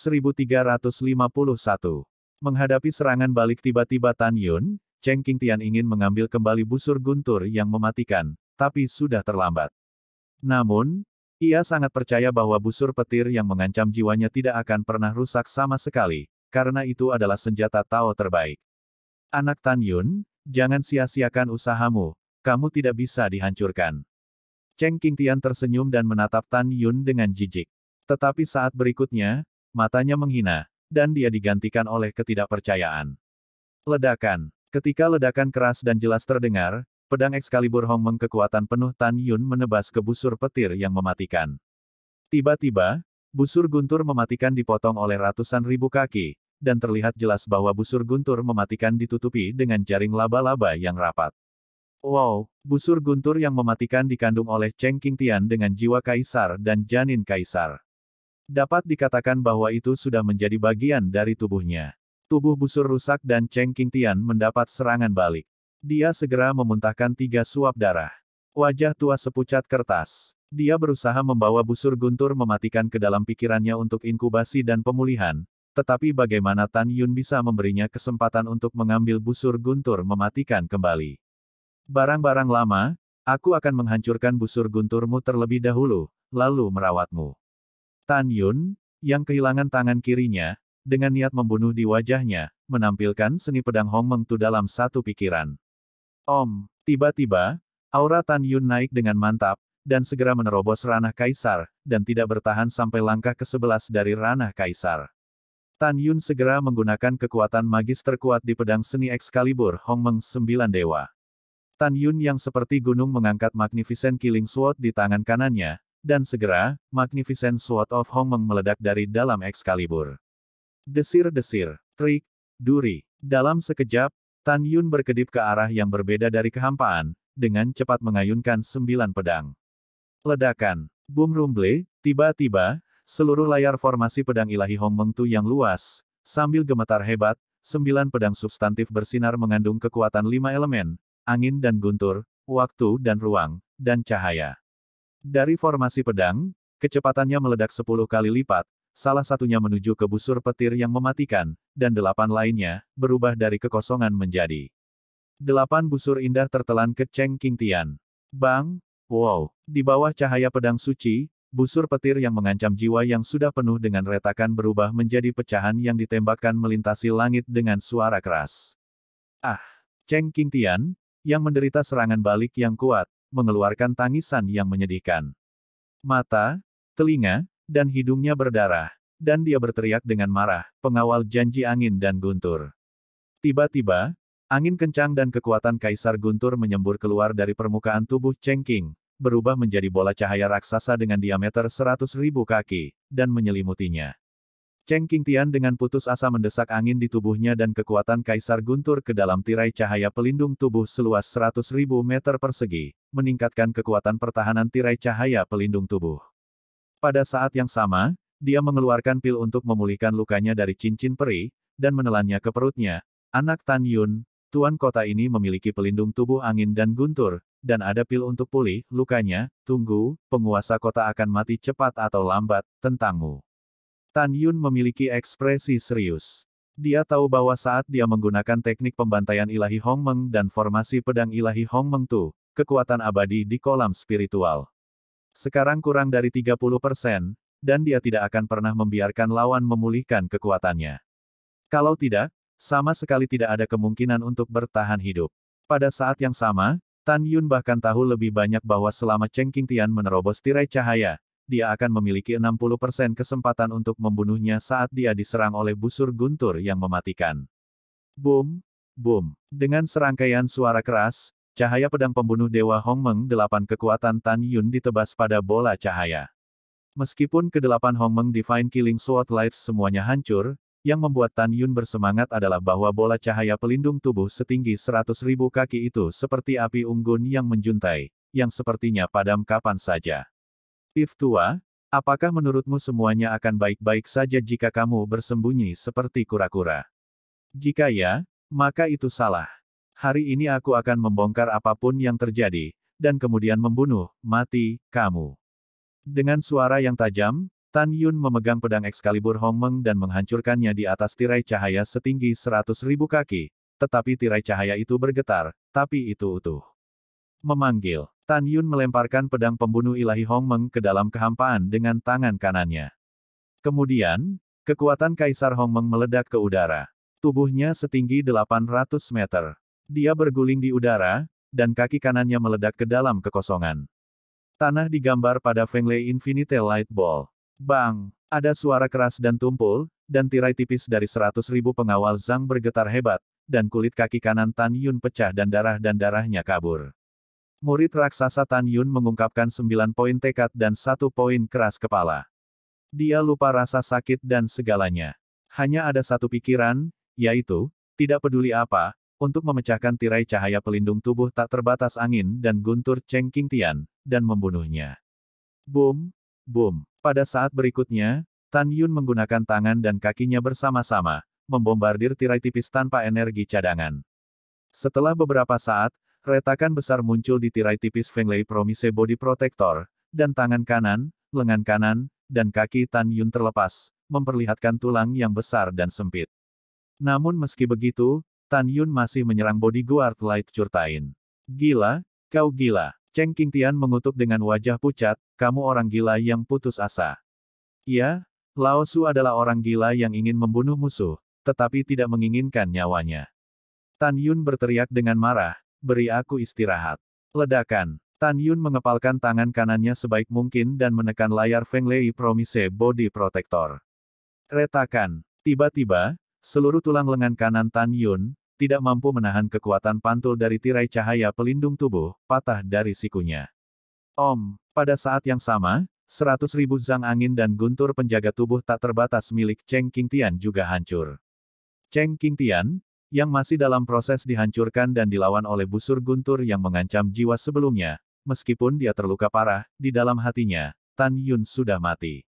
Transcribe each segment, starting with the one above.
1351. Menghadapi serangan balik tiba-tiba Tan Yun, Cheng Qingtian ingin mengambil kembali busur guntur yang mematikan, tapi sudah terlambat. Namun, ia sangat percaya bahwa busur petir yang mengancam jiwanya tidak akan pernah rusak sama sekali, karena itu adalah senjata Tao terbaik. Anak Tan Yun, jangan sia-siakan usahamu, kamu tidak bisa dihancurkan. Cheng Qingtian tersenyum dan menatap Tan Yun dengan jijik. Tetapi saat berikutnya, matanya menghina, dan dia digantikan oleh ketidakpercayaan. Ledakan. Ketika ledakan keras dan jelas terdengar, pedang Excalibur Meng kekuatan penuh Tan Yun menebas ke busur petir yang mematikan. Tiba-tiba, busur guntur mematikan dipotong oleh ratusan ribu kaki, dan terlihat jelas bahwa busur guntur mematikan ditutupi dengan jaring laba-laba yang rapat. Wow, busur guntur yang mematikan dikandung oleh Cheng Qingtian dengan jiwa kaisar dan janin kaisar. Dapat dikatakan bahwa itu sudah menjadi bagian dari tubuhnya. Tubuh busur rusak dan Cheng Qingtian mendapat serangan balik. Dia segera memuntahkan tiga suap darah. Wajah tua sepucat kertas. Dia berusaha membawa busur guntur mematikan ke dalam pikirannya untuk inkubasi dan pemulihan, tetapi bagaimana Tan Yun bisa memberinya kesempatan untuk mengambil busur guntur mematikan kembali. Barang-barang lama, aku akan menghancurkan busur gunturmu terlebih dahulu, lalu merawatmu. Tan Yun, yang kehilangan tangan kirinya, dengan niat membunuh di wajahnya, menampilkan seni pedang Hong Meng tu dalam satu pikiran. Om, tiba-tiba, aura Tan Yun naik dengan mantap, dan segera menerobos ranah kaisar, dan tidak bertahan sampai langkah ke-11 dari ranah kaisar. Tan Yun segera menggunakan kekuatan magis terkuat di pedang seni Excalibur Meng Sembilan Dewa. Tan Yun yang seperti gunung mengangkat Magnificent Killing Sword di tangan kanannya, dan segera, Magnificent Sword of Hong Meng meledak dari dalam Excalibur. Desir-desir, trik, duri. Dalam sekejap, Tan Yun berkedip ke arah yang berbeda dari kehampaan, dengan cepat mengayunkan sembilan pedang. Ledakan, boom rumble, tiba-tiba, seluruh layar formasi pedang ilahi Hong Meng Tu yang luas, sambil gemetar hebat, sembilan pedang substantif bersinar mengandung kekuatan lima elemen, angin dan guntur, waktu dan ruang, dan cahaya. Dari formasi pedang, kecepatannya meledak 10 kali lipat, salah satunya menuju ke busur petir yang mematikan, dan delapan lainnya, berubah dari kekosongan menjadi. Delapan busur indah tertelan ke Cheng King Tian. Bang! Wow! Di bawah cahaya pedang suci, busur petir yang mengancam jiwa yang sudah penuh dengan retakan berubah menjadi pecahan yang ditembakkan melintasi langit dengan suara keras. Ah! Cheng King Tian, yang menderita serangan balik yang kuat, mengeluarkan tangisan yang menyedihkan. Mata, telinga, dan hidungnya berdarah, dan dia berteriak dengan marah, pengawal janji angin dan guntur. Tiba-tiba, angin kencang dan kekuatan Kaisar Guntur menyembur keluar dari permukaan tubuh Chengking, berubah menjadi bola cahaya raksasa dengan diameter seratus ribu kaki, dan menyelimutinya. Cheng Qingtian dengan putus asa mendesak angin di tubuhnya dan kekuatan Kaisar Guntur ke dalam tirai cahaya pelindung tubuh seluas 100.000 meter persegi, meningkatkan kekuatan pertahanan tirai cahaya pelindung tubuh. Pada saat yang sama, dia mengeluarkan pil untuk memulihkan lukanya dari cincin peri, dan menelannya ke perutnya. Anak Tan Yun, tuan kota ini memiliki pelindung tubuh angin dan guntur, dan ada pil untuk pulih lukanya, tunggu, penguasa kota akan mati cepat atau lambat, tentangmu. Tan Yun memiliki ekspresi serius. Dia tahu bahwa saat dia menggunakan teknik pembantaian ilahi Hong Meng dan formasi pedang ilahi Hong Meng Tu, kekuatan abadi di kolam spiritual. Sekarang kurang dari 30 persen, dan dia tidak akan pernah membiarkan lawan memulihkan kekuatannya. Kalau tidak, sama sekali tidak ada kemungkinan untuk bertahan hidup. Pada saat yang sama, Tan Yun bahkan tahu lebih banyak bahwa selama Cheng Qingtian menerobos tirai cahaya, dia akan memiliki 60% kesempatan untuk membunuhnya saat dia diserang oleh busur guntur yang mematikan. Boom, boom. Dengan serangkaian suara keras, cahaya pedang pembunuh Dewa Hong Meng delapan kekuatan Tan Yun ditebas pada bola cahaya. Meskipun kedelapan Hong Meng Divine Killing Sword Lights semuanya hancur, yang membuat Tan Yun bersemangat adalah bahwa bola cahaya pelindung tubuh setinggi 100.000 kaki itu seperti api unggun yang menjuntai, yang sepertinya padam kapan saja. If tua, apakah menurutmu semuanya akan baik-baik saja jika kamu bersembunyi seperti kura-kura? Jika ya, maka itu salah. Hari ini aku akan membongkar apapun yang terjadi, dan kemudian membunuh, mati, kamu. Dengan suara yang tajam, Tan Yun memegang pedang Excalibur Meng dan menghancurkannya di atas tirai cahaya setinggi seratus ribu kaki, tetapi tirai cahaya itu bergetar, tapi itu utuh. Memanggil. Tan Yun melemparkan pedang pembunuh ilahi Hong Meng ke dalam kehampaan dengan tangan kanannya. Kemudian, kekuatan Kaisar Hong Meng meledak ke udara. Tubuhnya setinggi 800 meter. Dia berguling di udara, dan kaki kanannya meledak ke dalam kekosongan. Tanah digambar pada Feng Lei Infinite Light Ball. Bang! Ada suara keras dan tumpul, dan tirai tipis dari seratus ribu pengawal Zhang bergetar hebat, dan kulit kaki kanan Tan Yun pecah dan darah dan darahnya kabur. Murid raksasa Tan Yun mengungkapkan sembilan poin tekad dan satu poin keras kepala. Dia lupa rasa sakit dan segalanya. Hanya ada satu pikiran, yaitu, tidak peduli apa, untuk memecahkan tirai cahaya pelindung tubuh tak terbatas angin dan guntur Cheng King Tian, dan membunuhnya. Boom, boom. Pada saat berikutnya, Tan Yun menggunakan tangan dan kakinya bersama-sama, membombardir tirai tipis tanpa energi cadangan. Setelah beberapa saat, Retakan besar muncul di tirai tipis Fenglei Promise Body Protector, dan tangan kanan, lengan kanan, dan kaki Tan Yun terlepas, memperlihatkan tulang yang besar dan sempit. Namun meski begitu, Tan Yun masih menyerang bodyguard Light Curtain. Gila, kau gila. Cheng Tian mengutuk dengan wajah pucat, kamu orang gila yang putus asa. Ya, Lao Su adalah orang gila yang ingin membunuh musuh, tetapi tidak menginginkan nyawanya. Tan Yun berteriak dengan marah, Beri aku istirahat. Ledakan. Tan Yun mengepalkan tangan kanannya sebaik mungkin dan menekan layar Feng Lei Promise Body Protector. Retakan. Tiba-tiba, seluruh tulang lengan kanan Tan Yun, tidak mampu menahan kekuatan pantul dari tirai cahaya pelindung tubuh, patah dari sikunya. Om, pada saat yang sama, seratus ribu zang angin dan guntur penjaga tubuh tak terbatas milik Cheng Qingtian juga hancur. Cheng Qingtian, yang masih dalam proses dihancurkan dan dilawan oleh busur guntur yang mengancam jiwa sebelumnya. Meskipun dia terluka parah, di dalam hatinya, Tan Yun sudah mati.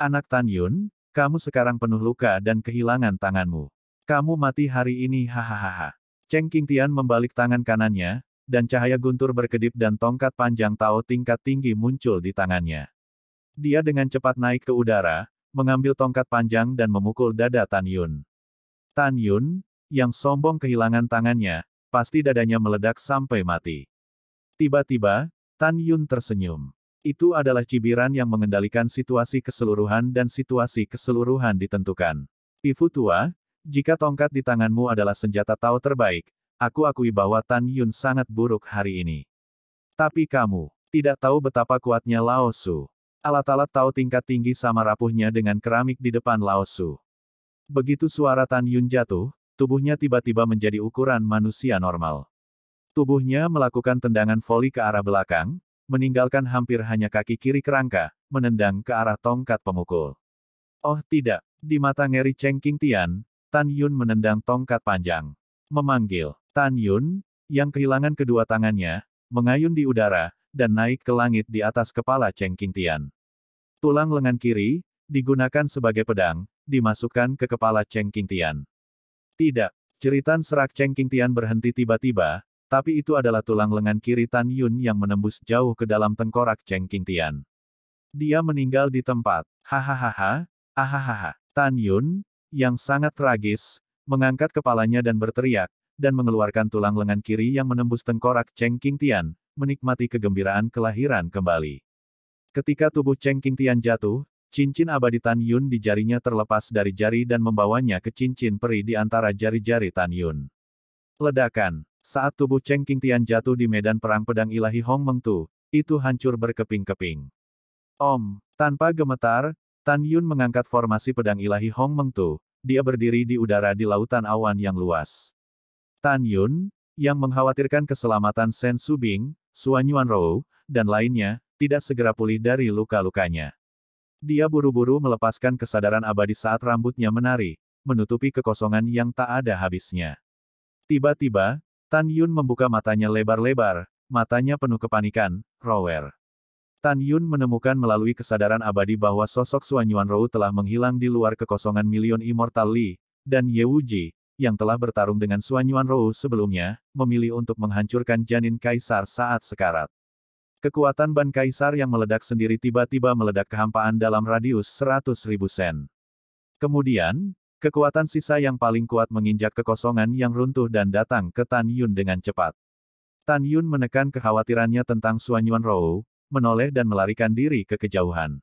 Anak Tan Yun, kamu sekarang penuh luka dan kehilangan tanganmu. Kamu mati hari ini hahaha. Cheng Tian membalik tangan kanannya, dan cahaya guntur berkedip dan tongkat panjang Tao tingkat tinggi muncul di tangannya. Dia dengan cepat naik ke udara, mengambil tongkat panjang dan memukul dada Tan Yun. Tan Yun, yang sombong kehilangan tangannya, pasti dadanya meledak sampai mati. Tiba-tiba, Tan Yun tersenyum. Itu adalah cibiran yang mengendalikan situasi keseluruhan dan situasi keseluruhan ditentukan. Pifu tua, jika tongkat di tanganmu adalah senjata tahu terbaik, aku akui bahwa Tan Yun sangat buruk hari ini. Tapi kamu, tidak tahu betapa kuatnya Lao Su. Alat-alat tahu tingkat tinggi sama rapuhnya dengan keramik di depan Lao Su. Begitu suara Tan Yun jatuh, tubuhnya tiba-tiba menjadi ukuran manusia normal. Tubuhnya melakukan tendangan voli ke arah belakang, meninggalkan hampir hanya kaki kiri kerangka, menendang ke arah tongkat pemukul. Oh tidak, di mata ngeri Cheng King Tian, Tan Yun menendang tongkat panjang. Memanggil, Tan Yun, yang kehilangan kedua tangannya, mengayun di udara, dan naik ke langit di atas kepala Cheng King Tian. Tulang lengan kiri, digunakan sebagai pedang, dimasukkan ke kepala Cheng King Tian. Tidak. Jeritan serak Cheng Tian berhenti tiba-tiba, tapi itu adalah tulang lengan kiri Tan Yun yang menembus jauh ke dalam tengkorak Cheng Tian. Dia meninggal di tempat. Hahaha, ahahaha. Tan Yun, yang sangat tragis, mengangkat kepalanya dan berteriak, dan mengeluarkan tulang lengan kiri yang menembus tengkorak Cheng Tian, menikmati kegembiraan kelahiran kembali. Ketika tubuh Cheng Tian jatuh, Cincin abadi Tan Yun di jarinya terlepas dari jari dan membawanya ke cincin peri di antara jari-jari Tan Yun. Ledakan. Saat tubuh Cheng Tian jatuh di medan perang pedang ilahi Hong Mengtu, itu hancur berkeping-keping. Om, tanpa gemetar, Tan Yun mengangkat formasi pedang ilahi Hong Mengtu, dia berdiri di udara di lautan awan yang luas. Tan Yun, yang mengkhawatirkan keselamatan Shen Subing, Suan Yuan Rou, dan lainnya, tidak segera pulih dari luka-lukanya. Dia buru-buru melepaskan kesadaran abadi saat rambutnya menari, menutupi kekosongan yang tak ada habisnya. Tiba-tiba, Tan Yun membuka matanya lebar-lebar, matanya penuh kepanikan, Rower. Tan Yun menemukan melalui kesadaran abadi bahwa sosok Suan Yuan Rou telah menghilang di luar kekosongan milion Immortal Li, dan Ye Wuji, yang telah bertarung dengan Suan Yuan Rou sebelumnya, memilih untuk menghancurkan janin kaisar saat sekarat. Kekuatan ban kaisar yang meledak sendiri tiba-tiba meledak kehampaan dalam radius ribu sen. Kemudian, kekuatan sisa yang paling kuat menginjak kekosongan yang runtuh dan datang ke Tan Yun dengan cepat. Tan Yun menekan kekhawatirannya tentang Suan Yuan Rou, menoleh dan melarikan diri ke kejauhan.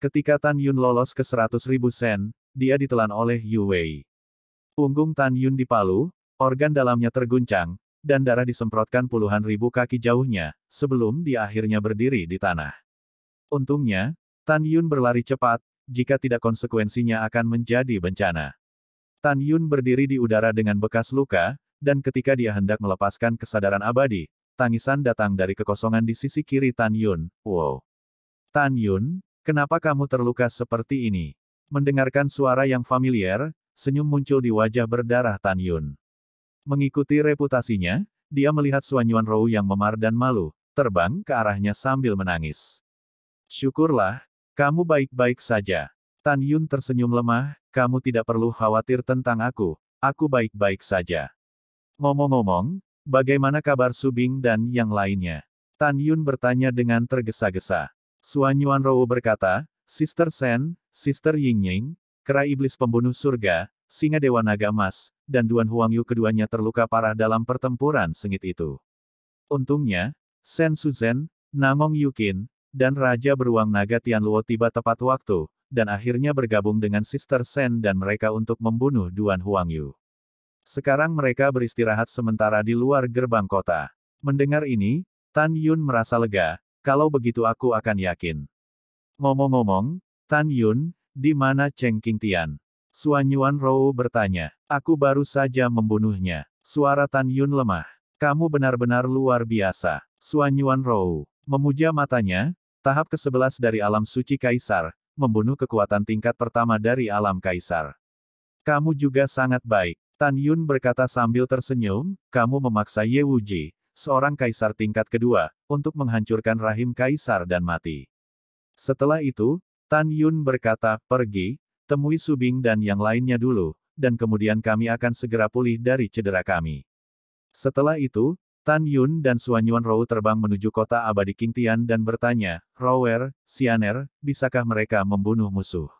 Ketika Tan Yun lolos ke ribu sen, dia ditelan oleh Yu Wei. Punggung Tan Yun dipalu, organ dalamnya terguncang, dan darah disemprotkan puluhan ribu kaki jauhnya, sebelum dia akhirnya berdiri di tanah. Untungnya, Tan Yun berlari cepat, jika tidak konsekuensinya akan menjadi bencana. Tan Yun berdiri di udara dengan bekas luka, dan ketika dia hendak melepaskan kesadaran abadi, tangisan datang dari kekosongan di sisi kiri Tan Yun, wow. Tan Yun, kenapa kamu terluka seperti ini? Mendengarkan suara yang familiar, senyum muncul di wajah berdarah Tan Yun. Mengikuti reputasinya, dia melihat Suan Yuan Rou yang memar dan malu, terbang ke arahnya sambil menangis. Syukurlah, kamu baik-baik saja. Tan Yun tersenyum lemah, kamu tidak perlu khawatir tentang aku, aku baik-baik saja. Ngomong-ngomong, bagaimana kabar Subing dan yang lainnya? Tan Yun bertanya dengan tergesa-gesa. Suan Yuan Rou berkata, Sister Sen, Sister Ying Ying, kera iblis pembunuh surga, Singa Dewa Naga Emas, dan Duan Huangyu keduanya terluka parah dalam pertempuran sengit itu. Untungnya, Shen Suzhen, Namong Yukin, dan Raja Beruang Naga Tianluo tiba tepat waktu, dan akhirnya bergabung dengan Sister Shen dan mereka untuk membunuh Duan Huangyu. Sekarang mereka beristirahat sementara di luar gerbang kota. Mendengar ini, Tan Yun merasa lega, kalau begitu aku akan yakin. Ngomong-ngomong, Tan Yun, di mana Cheng Tian? Suan Yuan Rou bertanya. Aku baru saja membunuhnya. Suara Tan Yun lemah. Kamu benar-benar luar biasa. Suan Yuan Rou memuja matanya, tahap ke-11 dari alam suci Kaisar, membunuh kekuatan tingkat pertama dari alam Kaisar. Kamu juga sangat baik. Tan Yun berkata sambil tersenyum, kamu memaksa Ye Wuji, seorang Kaisar tingkat kedua, untuk menghancurkan rahim Kaisar dan mati. Setelah itu, Tan Yun berkata, pergi, Temui Subing dan yang lainnya dulu, dan kemudian kami akan segera pulih dari cedera kami. Setelah itu, Tan Yun dan Suan Yuan Rou terbang menuju kota abadi Tian dan bertanya, Rower, Sianer, bisakah mereka membunuh musuh?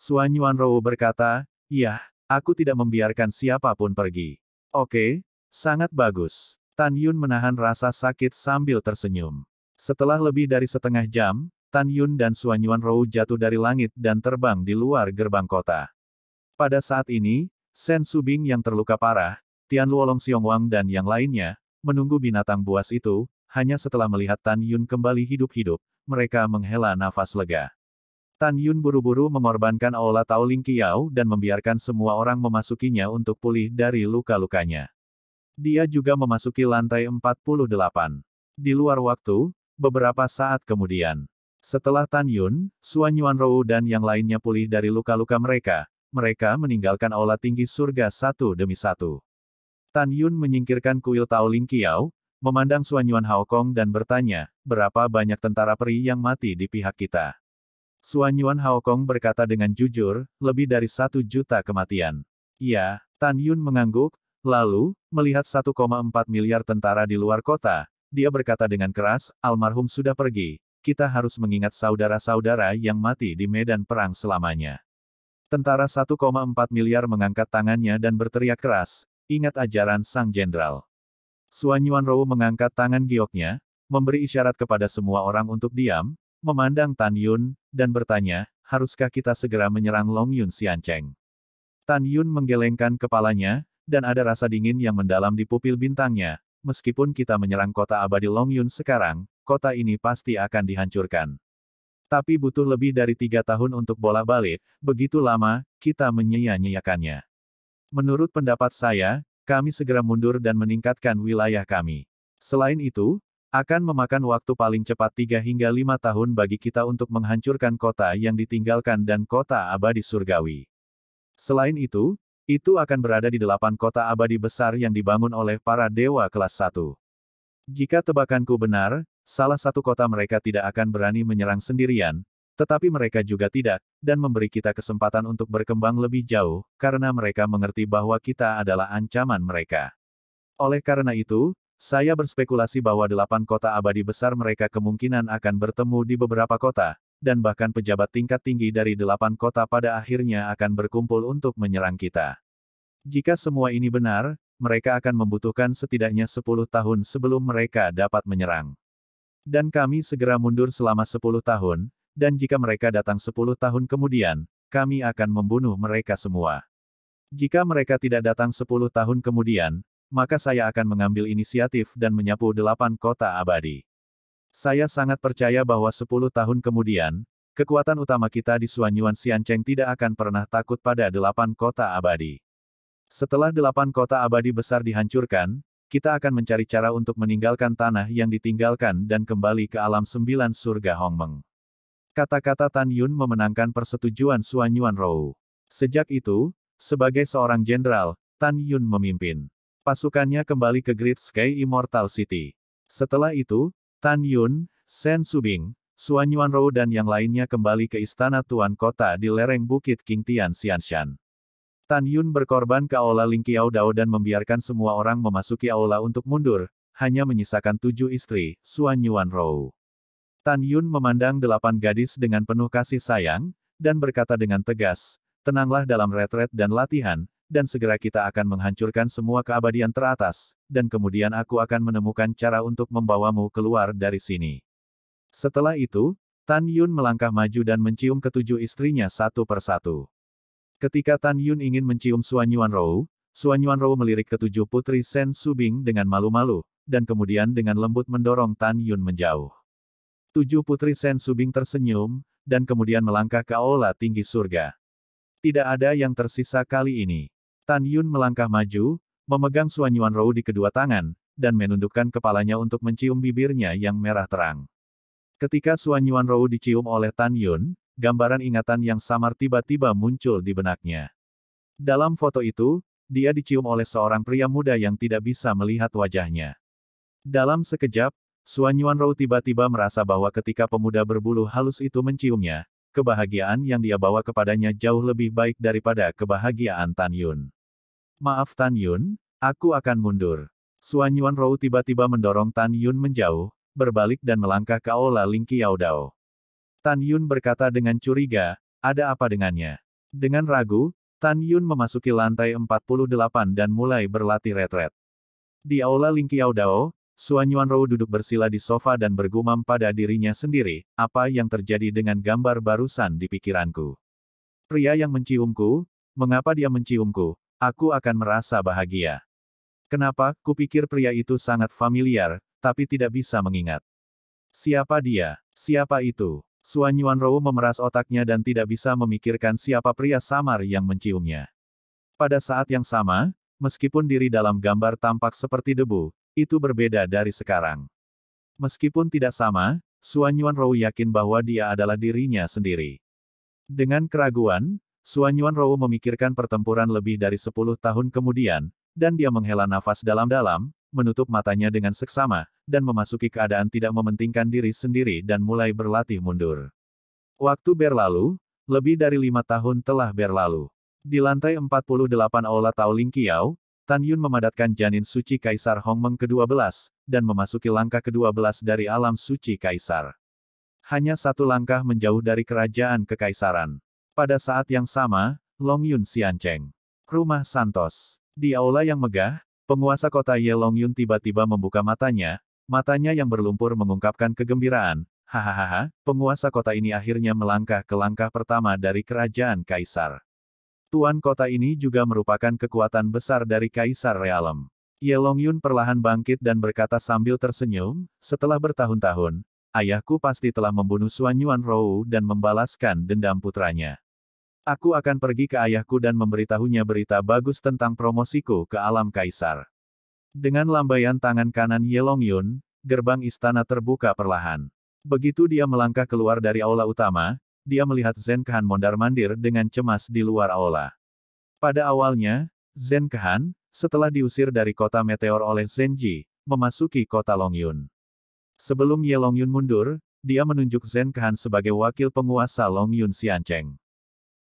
Suan Yuan Rou berkata, Iya, aku tidak membiarkan siapapun pergi. Oke, sangat bagus. Tan Yun menahan rasa sakit sambil tersenyum. Setelah lebih dari setengah jam, Tan Yun dan Suanyuan Rou jatuh dari langit dan terbang di luar gerbang kota. Pada saat ini, Shen Subing yang terluka parah, Tian Luolong Xiong Wang, dan yang lainnya, menunggu binatang buas itu, hanya setelah melihat Tan Yun kembali hidup-hidup, mereka menghela nafas lega. Tan Yun buru-buru mengorbankan Aula Tao Ling Qiao dan membiarkan semua orang memasukinya untuk pulih dari luka-lukanya. Dia juga memasuki lantai 48. Di luar waktu, beberapa saat kemudian. Setelah Tan Yun, Yuan Rou dan yang lainnya pulih dari luka-luka mereka, mereka meninggalkan aula tinggi surga satu demi satu. Tan Yun menyingkirkan kuil Tao Ling Kiao, memandang Suanyuan Yuan Kong dan bertanya, berapa banyak tentara peri yang mati di pihak kita? Suanyuan Yuan Kong berkata dengan jujur, lebih dari satu juta kematian. Ya, Tan Yun mengangguk, lalu, melihat 1,4 miliar tentara di luar kota, dia berkata dengan keras, almarhum sudah pergi, kita harus mengingat saudara-saudara yang mati di medan perang selamanya. Tentara 1,4 miliar mengangkat tangannya dan berteriak keras, ingat ajaran sang jenderal. Suan Yuan Rou mengangkat tangan gioknya, memberi isyarat kepada semua orang untuk diam, memandang Tan Yun, dan bertanya, haruskah kita segera menyerang Long Yun Cheng? Tan Yun menggelengkan kepalanya, dan ada rasa dingin yang mendalam di pupil bintangnya, meskipun kita menyerang kota abadi Long Yun sekarang, kota ini pasti akan dihancurkan. Tapi butuh lebih dari tiga tahun untuk bola balik, begitu lama, kita menyia-nyiakannya. Menurut pendapat saya, kami segera mundur dan meningkatkan wilayah kami. Selain itu, akan memakan waktu paling cepat 3 hingga lima tahun bagi kita untuk menghancurkan kota yang ditinggalkan dan kota abadi surgawi. Selain itu, itu akan berada di delapan kota abadi besar yang dibangun oleh para dewa kelas satu. Jika tebakanku benar, salah satu kota mereka tidak akan berani menyerang sendirian, tetapi mereka juga tidak, dan memberi kita kesempatan untuk berkembang lebih jauh, karena mereka mengerti bahwa kita adalah ancaman mereka. Oleh karena itu, saya berspekulasi bahwa delapan kota abadi besar mereka kemungkinan akan bertemu di beberapa kota, dan bahkan pejabat tingkat tinggi dari delapan kota pada akhirnya akan berkumpul untuk menyerang kita. Jika semua ini benar, mereka akan membutuhkan setidaknya sepuluh tahun sebelum mereka dapat menyerang. Dan kami segera mundur selama sepuluh tahun, dan jika mereka datang sepuluh tahun kemudian, kami akan membunuh mereka semua. Jika mereka tidak datang sepuluh tahun kemudian, maka saya akan mengambil inisiatif dan menyapu delapan kota abadi. Saya sangat percaya bahwa sepuluh tahun kemudian, kekuatan utama kita di Suanyuan Xiancheng tidak akan pernah takut pada delapan kota abadi. Setelah delapan kota abadi besar dihancurkan, kita akan mencari cara untuk meninggalkan tanah yang ditinggalkan dan kembali ke alam sembilan surga Hongmeng. Kata-kata Tan Yun memenangkan persetujuan Suan Yuan Rou. Sejak itu, sebagai seorang jenderal, Tan Yun memimpin pasukannya kembali ke Great Sky Immortal City. Setelah itu, Tan Yun, Shen Subing, Suan Yuan Rou dan yang lainnya kembali ke istana Tuan Kota di lereng Bukit King Tian Xianshan. Tan Yun berkorban ke Aula Lingqiao Dao dan membiarkan semua orang memasuki aula untuk mundur, hanya menyisakan tujuh istri, Suan Yuan Rou. Tan Yun memandang delapan gadis dengan penuh kasih sayang, dan berkata dengan tegas, tenanglah dalam retret dan latihan, dan segera kita akan menghancurkan semua keabadian teratas, dan kemudian aku akan menemukan cara untuk membawamu keluar dari sini. Setelah itu, Tan Yun melangkah maju dan mencium ketujuh istrinya satu persatu. Ketika Tan Yun ingin mencium Suan Yuan Rou, Suan Yuan Rou melirik ketujuh putri Sen Subing dengan malu-malu, dan kemudian dengan lembut mendorong Tan Yun menjauh. Tujuh putri Sen Subing tersenyum, dan kemudian melangkah ke aula tinggi surga. Tidak ada yang tersisa kali ini. Tan Yun melangkah maju, memegang Suan Yuan Rou di kedua tangan, dan menundukkan kepalanya untuk mencium bibirnya yang merah terang. Ketika Suan Yuan Rou dicium oleh Tan Yun, gambaran ingatan yang samar tiba-tiba muncul di benaknya. Dalam foto itu, dia dicium oleh seorang pria muda yang tidak bisa melihat wajahnya. Dalam sekejap, Suan Yuan Rou tiba-tiba merasa bahwa ketika pemuda berbulu halus itu menciumnya, kebahagiaan yang dia bawa kepadanya jauh lebih baik daripada kebahagiaan Tan Yun. Maaf Tan Yun, aku akan mundur. Suan Yuan Rou tiba-tiba mendorong Tan Yun menjauh, berbalik dan melangkah ke Aula Ling Dao. Tan Yun berkata dengan curiga, ada apa dengannya? Dengan ragu, Tan Yun memasuki lantai 48 dan mulai berlatih retret. Di aula Lingqiao Dao, Suan Yuan Rou duduk bersila di sofa dan bergumam pada dirinya sendiri, apa yang terjadi dengan gambar barusan di pikiranku. Pria yang menciumku, mengapa dia menciumku, aku akan merasa bahagia. Kenapa, kupikir pria itu sangat familiar, tapi tidak bisa mengingat. Siapa dia? Siapa itu? Suan Yuan Rou memeras otaknya dan tidak bisa memikirkan siapa pria samar yang menciumnya. Pada saat yang sama, meskipun diri dalam gambar tampak seperti debu, itu berbeda dari sekarang. Meskipun tidak sama, Suan Yuan Rou yakin bahwa dia adalah dirinya sendiri. Dengan keraguan, Suan Yuan Rou memikirkan pertempuran lebih dari 10 tahun kemudian, dan dia menghela nafas dalam-dalam, menutup matanya dengan seksama, dan memasuki keadaan tidak mementingkan diri sendiri dan mulai berlatih mundur. Waktu berlalu, lebih dari lima tahun telah berlalu. Di lantai 48 Aula Taoling Kiao, Tan Yun memadatkan janin suci Kaisar Hong Meng ke-12, dan memasuki langkah ke-12 dari alam suci Kaisar. Hanya satu langkah menjauh dari kerajaan kekaisaran. Pada saat yang sama, Long Yun Xiancheng. Rumah Santos. Di aula yang megah, Penguasa kota Yelongyun tiba-tiba membuka matanya, matanya yang berlumpur mengungkapkan kegembiraan. Hahaha, penguasa kota ini akhirnya melangkah ke langkah pertama dari kerajaan Kaisar. Tuan kota ini juga merupakan kekuatan besar dari Kaisar Realem. Yelongyun perlahan bangkit dan berkata sambil tersenyum, setelah bertahun-tahun, ayahku pasti telah membunuh Suan Yuan Rou dan membalaskan dendam putranya. Aku akan pergi ke ayahku dan memberitahunya berita bagus tentang promosiku ke alam kaisar. Dengan lambaian tangan kanan Yelong Yun, gerbang istana terbuka perlahan. Begitu dia melangkah keluar dari aula utama, dia melihat Zen Kehan mondar-mandir dengan cemas di luar aula. Pada awalnya, Zen Kehan, setelah diusir dari kota meteor oleh Zenji, memasuki kota Longyun. Sebelum Ye Longyun mundur, dia menunjuk Zen Kehan sebagai wakil penguasa Longyun Xiancheng.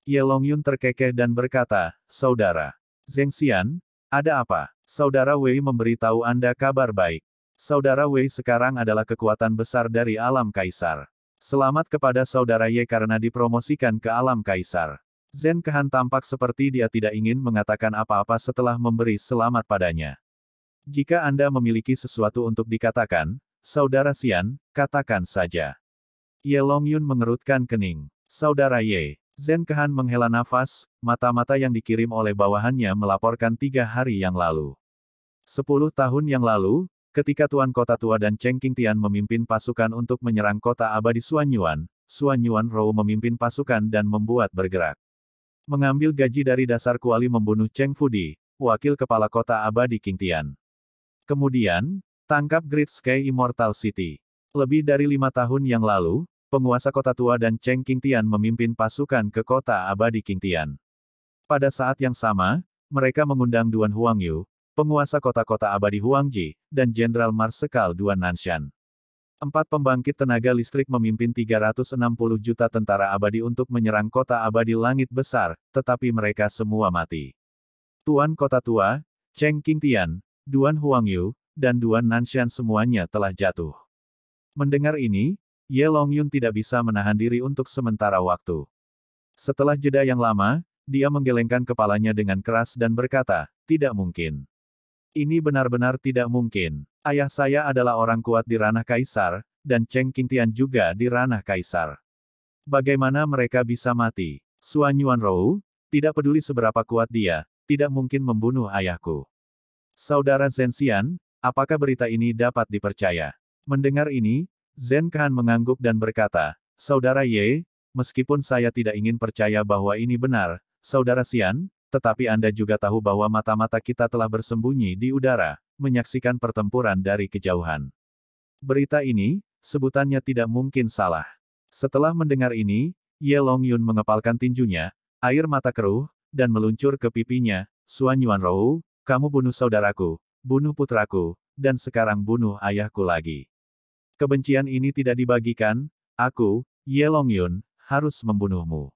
Ye Longyun terkekeh dan berkata, Saudara Zeng Xian, ada apa? Saudara Wei memberitahu Anda kabar baik. Saudara Wei sekarang adalah kekuatan besar dari alam kaisar. Selamat kepada Saudara Ye karena dipromosikan ke alam kaisar. Zen Kehan tampak seperti dia tidak ingin mengatakan apa-apa setelah memberi selamat padanya. Jika Anda memiliki sesuatu untuk dikatakan, Saudara Xian, katakan saja. Ye Longyun mengerutkan kening. Saudara Ye, Zen Kehan menghela nafas, mata-mata yang dikirim oleh bawahannya melaporkan tiga hari yang lalu. Sepuluh tahun yang lalu, ketika Tuan Kota Tua dan Cheng Tian memimpin pasukan untuk menyerang kota abadi Suanyuan, Suanyuan Rou memimpin pasukan dan membuat bergerak. Mengambil gaji dari dasar kuali membunuh Cheng Fudi, wakil kepala kota abadi Tian. Kemudian, tangkap Great Sky Immortal City. Lebih dari lima tahun yang lalu, penguasa kota tua dan Cheng Qingtian memimpin pasukan ke kota abadi Qingtian. Pada saat yang sama, mereka mengundang Duan Huangyu, penguasa kota-kota abadi Huangji, dan Jenderal Marsekal Duan Nanshan. Empat pembangkit tenaga listrik memimpin 360 juta tentara abadi untuk menyerang kota abadi langit besar, tetapi mereka semua mati. Tuan kota tua, Cheng Qingtian, Duan Huangyu, dan Duan Nanshan semuanya telah jatuh. Mendengar ini, Ye Longyun tidak bisa menahan diri untuk sementara waktu. Setelah jeda yang lama, dia menggelengkan kepalanya dengan keras dan berkata, tidak mungkin. Ini benar-benar tidak mungkin. Ayah saya adalah orang kuat di ranah kaisar, dan Cheng Qingtian juga di ranah kaisar. Bagaimana mereka bisa mati? Suan Yuan Rou, tidak peduli seberapa kuat dia, tidak mungkin membunuh ayahku. Saudara Zensian, apakah berita ini dapat dipercaya? Mendengar ini, Zen Kan mengangguk dan berkata, Saudara Ye, meskipun saya tidak ingin percaya bahwa ini benar, Saudara Xian, tetapi Anda juga tahu bahwa mata-mata kita telah bersembunyi di udara, menyaksikan pertempuran dari kejauhan. Berita ini, sebutannya tidak mungkin salah. Setelah mendengar ini, Ye Long Yun mengepalkan tinjunya, air mata keruh, dan meluncur ke pipinya, Suan Yuan Rou, kamu bunuh saudaraku, bunuh putraku, dan sekarang bunuh ayahku lagi kebencian ini tidak dibagikan, aku, Ye Yun, harus membunuhmu.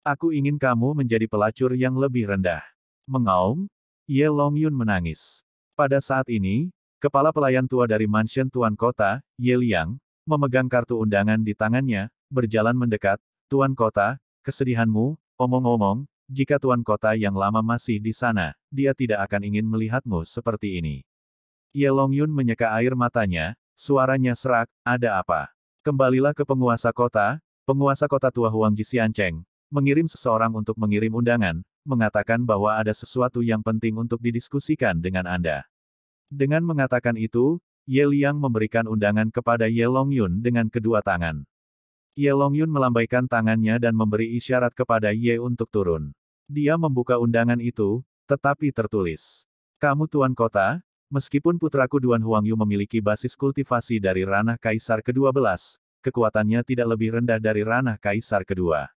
Aku ingin kamu menjadi pelacur yang lebih rendah. Mengaum? Ye Yun menangis. Pada saat ini, kepala pelayan tua dari mansion Tuan Kota, Ye Liang, memegang kartu undangan di tangannya, berjalan mendekat, Tuan Kota, kesedihanmu, omong-omong, jika Tuan Kota yang lama masih di sana, dia tidak akan ingin melihatmu seperti ini. Ye Yun menyeka air matanya, Suaranya serak, ada apa? Kembalilah ke penguasa kota, penguasa kota tua Huang Cheng, mengirim seseorang untuk mengirim undangan, mengatakan bahwa ada sesuatu yang penting untuk didiskusikan dengan Anda. Dengan mengatakan itu, Ye Liang memberikan undangan kepada Ye Longyun dengan kedua tangan. Ye Longyun melambaikan tangannya dan memberi isyarat kepada Ye untuk turun. Dia membuka undangan itu, tetapi tertulis. Kamu tuan kota, Meskipun putraku Duan Huangyu memiliki basis kultivasi dari ranah Kaisar ke-12, kekuatannya tidak lebih rendah dari ranah Kaisar kedua.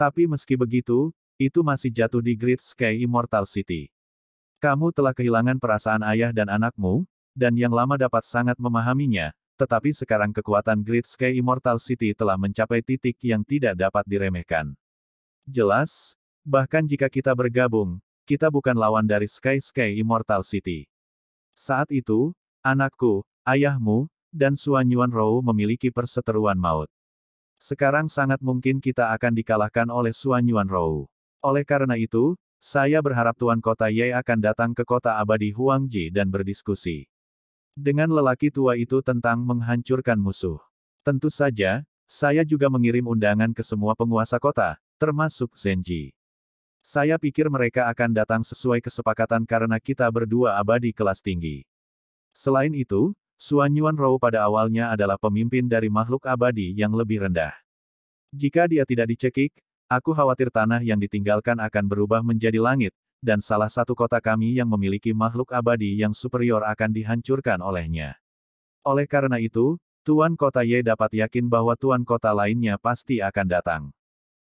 Tapi meski begitu, itu masih jatuh di Great Sky Immortal City. Kamu telah kehilangan perasaan ayah dan anakmu, dan yang lama dapat sangat memahaminya, tetapi sekarang kekuatan Great Sky Immortal City telah mencapai titik yang tidak dapat diremehkan. Jelas, bahkan jika kita bergabung, kita bukan lawan dari Sky Sky Immortal City. Saat itu, anakku, ayahmu, dan Suanyuan Rou memiliki perseteruan maut. Sekarang sangat mungkin kita akan dikalahkan oleh Suanyuan Rou. Oleh karena itu, saya berharap Tuan Kota Ye akan datang ke kota abadi Huangji dan berdiskusi dengan lelaki tua itu tentang menghancurkan musuh. Tentu saja, saya juga mengirim undangan ke semua penguasa kota, termasuk Zenji. Saya pikir mereka akan datang sesuai kesepakatan karena kita berdua abadi kelas tinggi. Selain itu, Suan Yuan Rou pada awalnya adalah pemimpin dari makhluk abadi yang lebih rendah. Jika dia tidak dicekik, aku khawatir tanah yang ditinggalkan akan berubah menjadi langit, dan salah satu kota kami yang memiliki makhluk abadi yang superior akan dihancurkan olehnya. Oleh karena itu, Tuan Kota Ye dapat yakin bahwa Tuan Kota lainnya pasti akan datang.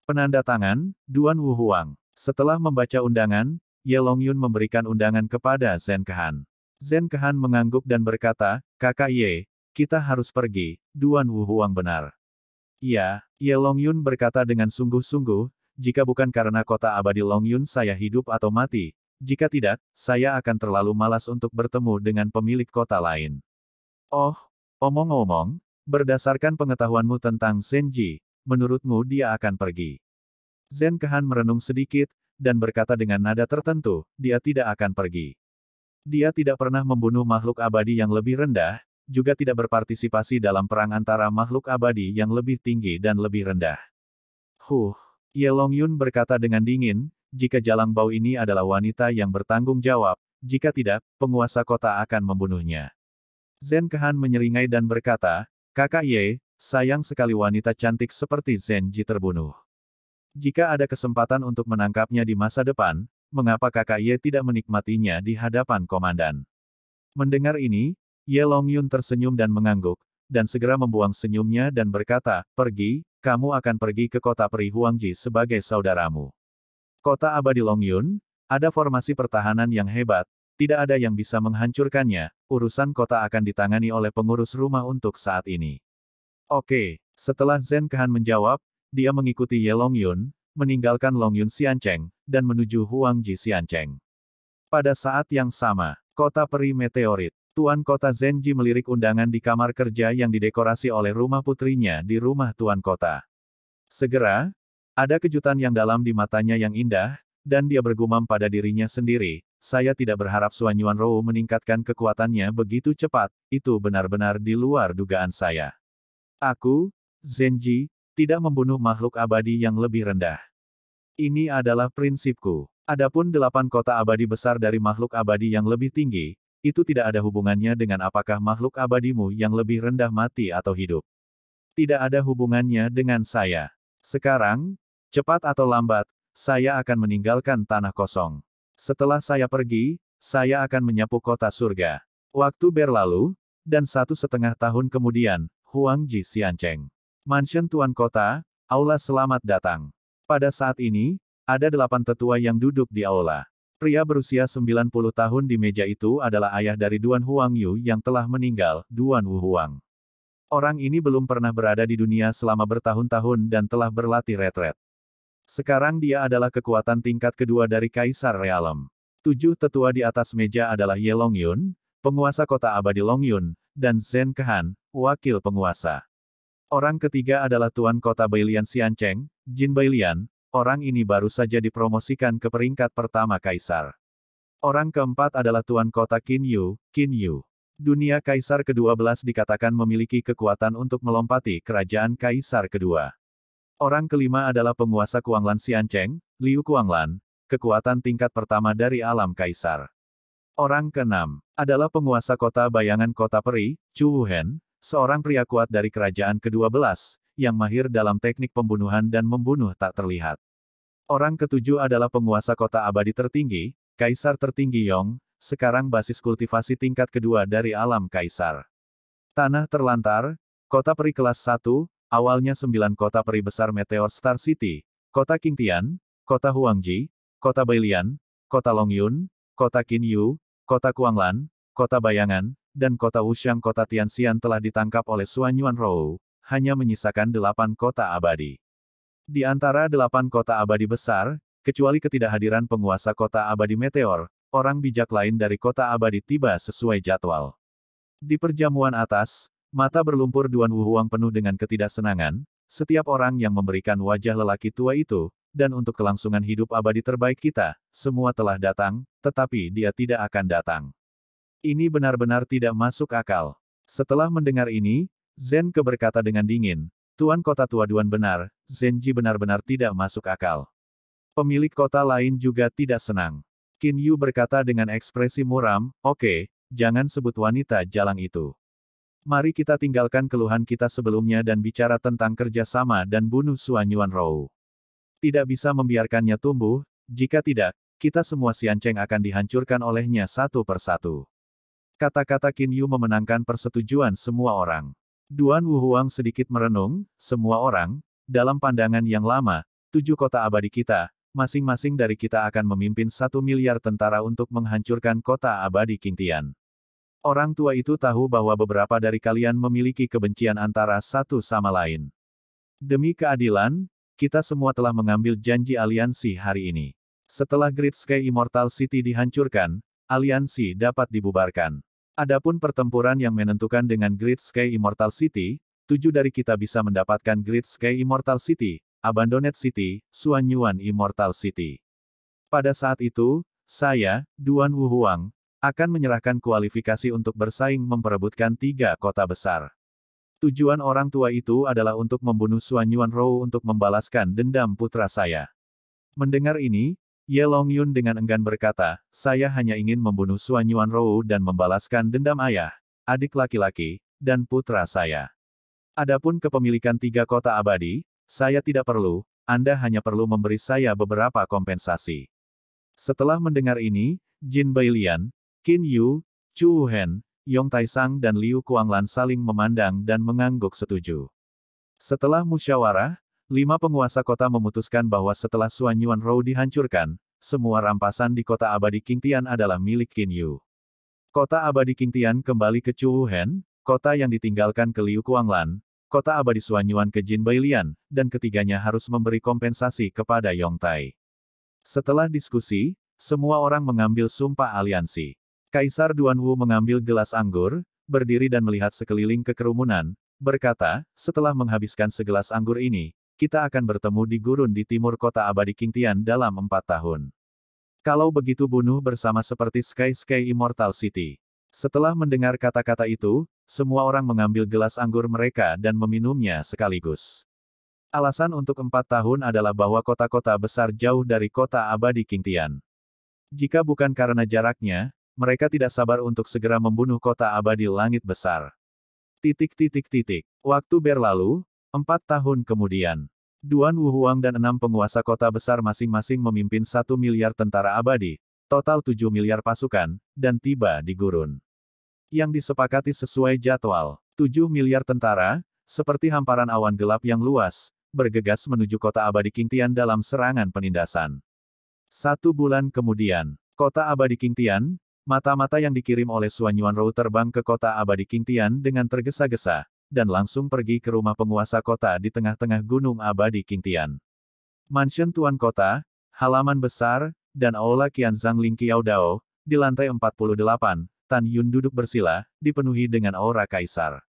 Penanda tangan, Duan Wu Huang. Setelah membaca undangan, Ye Longyun memberikan undangan kepada Zen Kehan. Zen Kehan mengangguk dan berkata, Kakak Ye, kita harus pergi, Duan Wu Huang benar. Ya, Ye Longyun berkata dengan sungguh-sungguh, jika bukan karena kota abadi Longyun saya hidup atau mati, jika tidak, saya akan terlalu malas untuk bertemu dengan pemilik kota lain. Oh, omong-omong, berdasarkan pengetahuanmu tentang Senji, menurutmu dia akan pergi. Zen Kehan merenung sedikit, dan berkata dengan nada tertentu, dia tidak akan pergi. Dia tidak pernah membunuh makhluk abadi yang lebih rendah, juga tidak berpartisipasi dalam perang antara makhluk abadi yang lebih tinggi dan lebih rendah. Huh, Ye Long Yun berkata dengan dingin, jika Jalang Bao ini adalah wanita yang bertanggung jawab, jika tidak, penguasa kota akan membunuhnya. Zen Kehan menyeringai dan berkata, Kakak Ye, sayang sekali wanita cantik seperti Zen Ji terbunuh. Jika ada kesempatan untuk menangkapnya di masa depan, mengapa kakak Ye tidak menikmatinya di hadapan komandan? Mendengar ini, Ye Long Yun tersenyum dan mengangguk, dan segera membuang senyumnya dan berkata, Pergi, kamu akan pergi ke kota Peri Huangji sebagai saudaramu. Kota abadi Long Yun, ada formasi pertahanan yang hebat, tidak ada yang bisa menghancurkannya, urusan kota akan ditangani oleh pengurus rumah untuk saat ini. Oke, setelah Zen Kehan menjawab, dia mengikuti Ye Long Yun, meninggalkan Long Yun Xiancheng, dan menuju Huang Ji Xiancheng. Pada saat yang sama, kota peri meteorit, Tuan Kota Zenji melirik undangan di kamar kerja yang didekorasi oleh rumah putrinya di rumah Tuan Kota. Segera, ada kejutan yang dalam di matanya yang indah, dan dia bergumam pada dirinya sendiri, saya tidak berharap Suan Yuan Rou meningkatkan kekuatannya begitu cepat, itu benar-benar di luar dugaan saya. Aku, Zenji, tidak membunuh makhluk abadi yang lebih rendah. Ini adalah prinsipku. Adapun delapan kota abadi besar dari makhluk abadi yang lebih tinggi, itu tidak ada hubungannya dengan apakah makhluk abadimu yang lebih rendah mati atau hidup. Tidak ada hubungannya dengan saya. Sekarang, cepat atau lambat, saya akan meninggalkan tanah kosong. Setelah saya pergi, saya akan menyapu kota surga. Waktu berlalu, dan satu setengah tahun kemudian, Huang Ji Xiancheng Mansion Tuan Kota, Aula Selamat Datang. Pada saat ini, ada delapan tetua yang duduk di aula. Pria berusia 90 tahun di meja itu adalah ayah dari Duan Huang Yu yang telah meninggal, Duan Wu Huang. Orang ini belum pernah berada di dunia selama bertahun-tahun dan telah berlatih retret. Sekarang dia adalah kekuatan tingkat kedua dari Kaisar Realem. Tujuh tetua di atas meja adalah Ye Longyun, penguasa kota abadi Longyun, dan Zen Kehan, wakil penguasa. Orang ketiga adalah Tuan Kota Bailian Xiancheng, Jin Bailian, orang ini baru saja dipromosikan ke peringkat pertama kaisar. Orang keempat adalah Tuan Kota Qin Yu, Qin Yu. Dunia Kaisar ke-12 dikatakan memiliki kekuatan untuk melompati kerajaan Kaisar kedua. Orang kelima adalah penguasa Kuanglan Xiancheng, Liu Kuanglan, kekuatan tingkat pertama dari alam Kaisar. Orang keenam adalah penguasa kota bayangan kota peri, Chu Wuhen, seorang pria kuat dari kerajaan ke-12, yang mahir dalam teknik pembunuhan dan membunuh tak terlihat. Orang ketujuh adalah penguasa kota abadi tertinggi, Kaisar tertinggi Yong, sekarang basis kultivasi tingkat kedua dari alam Kaisar. Tanah terlantar, kota peri kelas 1, awalnya sembilan kota peri besar Meteor Star City, kota Qingtian, kota Huangji, kota Bailian, kota Longyun, kota Yu, kota Kuanglan, kota Bayangan, dan kota Wuxiang kota Tianxian telah ditangkap oleh Suan Yuan Rou, hanya menyisakan delapan kota abadi. Di antara delapan kota abadi besar, kecuali ketidakhadiran penguasa kota abadi Meteor, orang bijak lain dari kota abadi tiba sesuai jadwal. Di perjamuan atas, mata berlumpur Duan Wuhuang penuh dengan ketidaksenangan, setiap orang yang memberikan wajah lelaki tua itu, dan untuk kelangsungan hidup abadi terbaik kita, semua telah datang, tetapi dia tidak akan datang. Ini benar-benar tidak masuk akal. Setelah mendengar ini, Zen keberkata dengan dingin, Tuan kota tua Duan benar, Zenji benar-benar tidak masuk akal. Pemilik kota lain juga tidak senang. Qin Yu berkata dengan ekspresi muram, oke, okay, jangan sebut wanita jalang itu. Mari kita tinggalkan keluhan kita sebelumnya dan bicara tentang kerjasama dan bunuh Suan Yuan Rou. Tidak bisa membiarkannya tumbuh, jika tidak, kita semua Sianceng akan dihancurkan olehnya satu persatu. Kata-kata Qin Yu memenangkan persetujuan semua orang. Duan Huang sedikit merenung, semua orang, dalam pandangan yang lama, tujuh kota abadi kita, masing-masing dari kita akan memimpin satu miliar tentara untuk menghancurkan kota abadi Tian. Orang tua itu tahu bahwa beberapa dari kalian memiliki kebencian antara satu sama lain. Demi keadilan, kita semua telah mengambil janji aliansi hari ini. Setelah Great Sky Immortal City dihancurkan, aliansi dapat dibubarkan. Adapun pertempuran yang menentukan dengan Great Sky Immortal City, tujuh dari kita bisa mendapatkan Great Sky Immortal City, Abandoned City, Suanyuan Immortal City. Pada saat itu, saya, Duan Wu Huang, akan menyerahkan kualifikasi untuk bersaing memperebutkan tiga kota besar. Tujuan orang tua itu adalah untuk membunuh Suanyuan Yuan Rou untuk membalaskan dendam putra saya. Mendengar ini, Ye Long Yun dengan enggan berkata, saya hanya ingin membunuh Suan Yuan Rou dan membalaskan dendam ayah, adik laki-laki, dan putra saya. Adapun kepemilikan tiga kota abadi, saya tidak perlu, Anda hanya perlu memberi saya beberapa kompensasi. Setelah mendengar ini, Jin Bailian, Qin Yu, Chu Hen, Yong Sang, dan Liu Kuanglan saling memandang dan mengangguk setuju. Setelah musyawarah, Lima penguasa kota memutuskan bahwa setelah Suanyuan Yuan Rou dihancurkan, semua rampasan di kota abadi Tian adalah milik Qin Yu. Kota abadi Tian kembali ke Chu Wuhen, kota yang ditinggalkan ke Liu Kuanglan, kota abadi Suanyuan Yuan ke Jin Bailian, dan ketiganya harus memberi kompensasi kepada Yong Tai. Setelah diskusi, semua orang mengambil sumpah aliansi. Kaisar Duan Wu mengambil gelas anggur, berdiri dan melihat sekeliling ke kerumunan, berkata, setelah menghabiskan segelas anggur ini, kita akan bertemu di gurun di timur kota abadi Kingtian dalam empat tahun. Kalau begitu bunuh bersama seperti Sky Sky Immortal City. Setelah mendengar kata-kata itu, semua orang mengambil gelas anggur mereka dan meminumnya sekaligus. Alasan untuk empat tahun adalah bahwa kota-kota besar jauh dari kota abadi Kingtian. Jika bukan karena jaraknya, mereka tidak sabar untuk segera membunuh kota abadi langit besar. Titik titik titik. Waktu berlalu, Empat tahun kemudian, Duan Wuhuang dan enam penguasa kota besar masing-masing memimpin satu miliar tentara abadi, total tujuh miliar pasukan, dan tiba di gurun. Yang disepakati sesuai jadwal, tujuh miliar tentara, seperti hamparan awan gelap yang luas, bergegas menuju kota abadi Kintian dalam serangan penindasan. Satu bulan kemudian, kota abadi Kintian, mata-mata yang dikirim oleh Suanyuan Rou terbang ke kota abadi Kintian dengan tergesa-gesa, dan langsung pergi ke rumah penguasa kota di tengah-tengah Gunung Abadi Kingtian. Mansion Tuan Kota, halaman besar, dan Aula Qianzang Lingqiao Dao, di lantai 48, Tan Yun duduk bersila, dipenuhi dengan aura kaisar.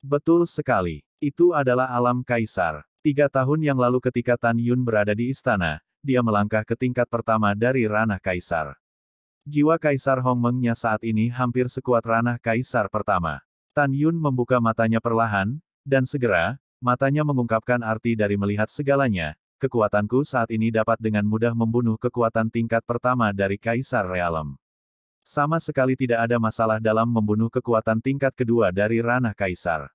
Betul sekali, itu adalah alam kaisar. Tiga tahun yang lalu ketika Tan Yun berada di istana, dia melangkah ke tingkat pertama dari ranah kaisar. Jiwa Kaisar Hong Hongmengnya saat ini hampir sekuat ranah Kaisar pertama. Tan Yun membuka matanya perlahan, dan segera, matanya mengungkapkan arti dari melihat segalanya, kekuatanku saat ini dapat dengan mudah membunuh kekuatan tingkat pertama dari Kaisar Realem. Sama sekali tidak ada masalah dalam membunuh kekuatan tingkat kedua dari ranah Kaisar.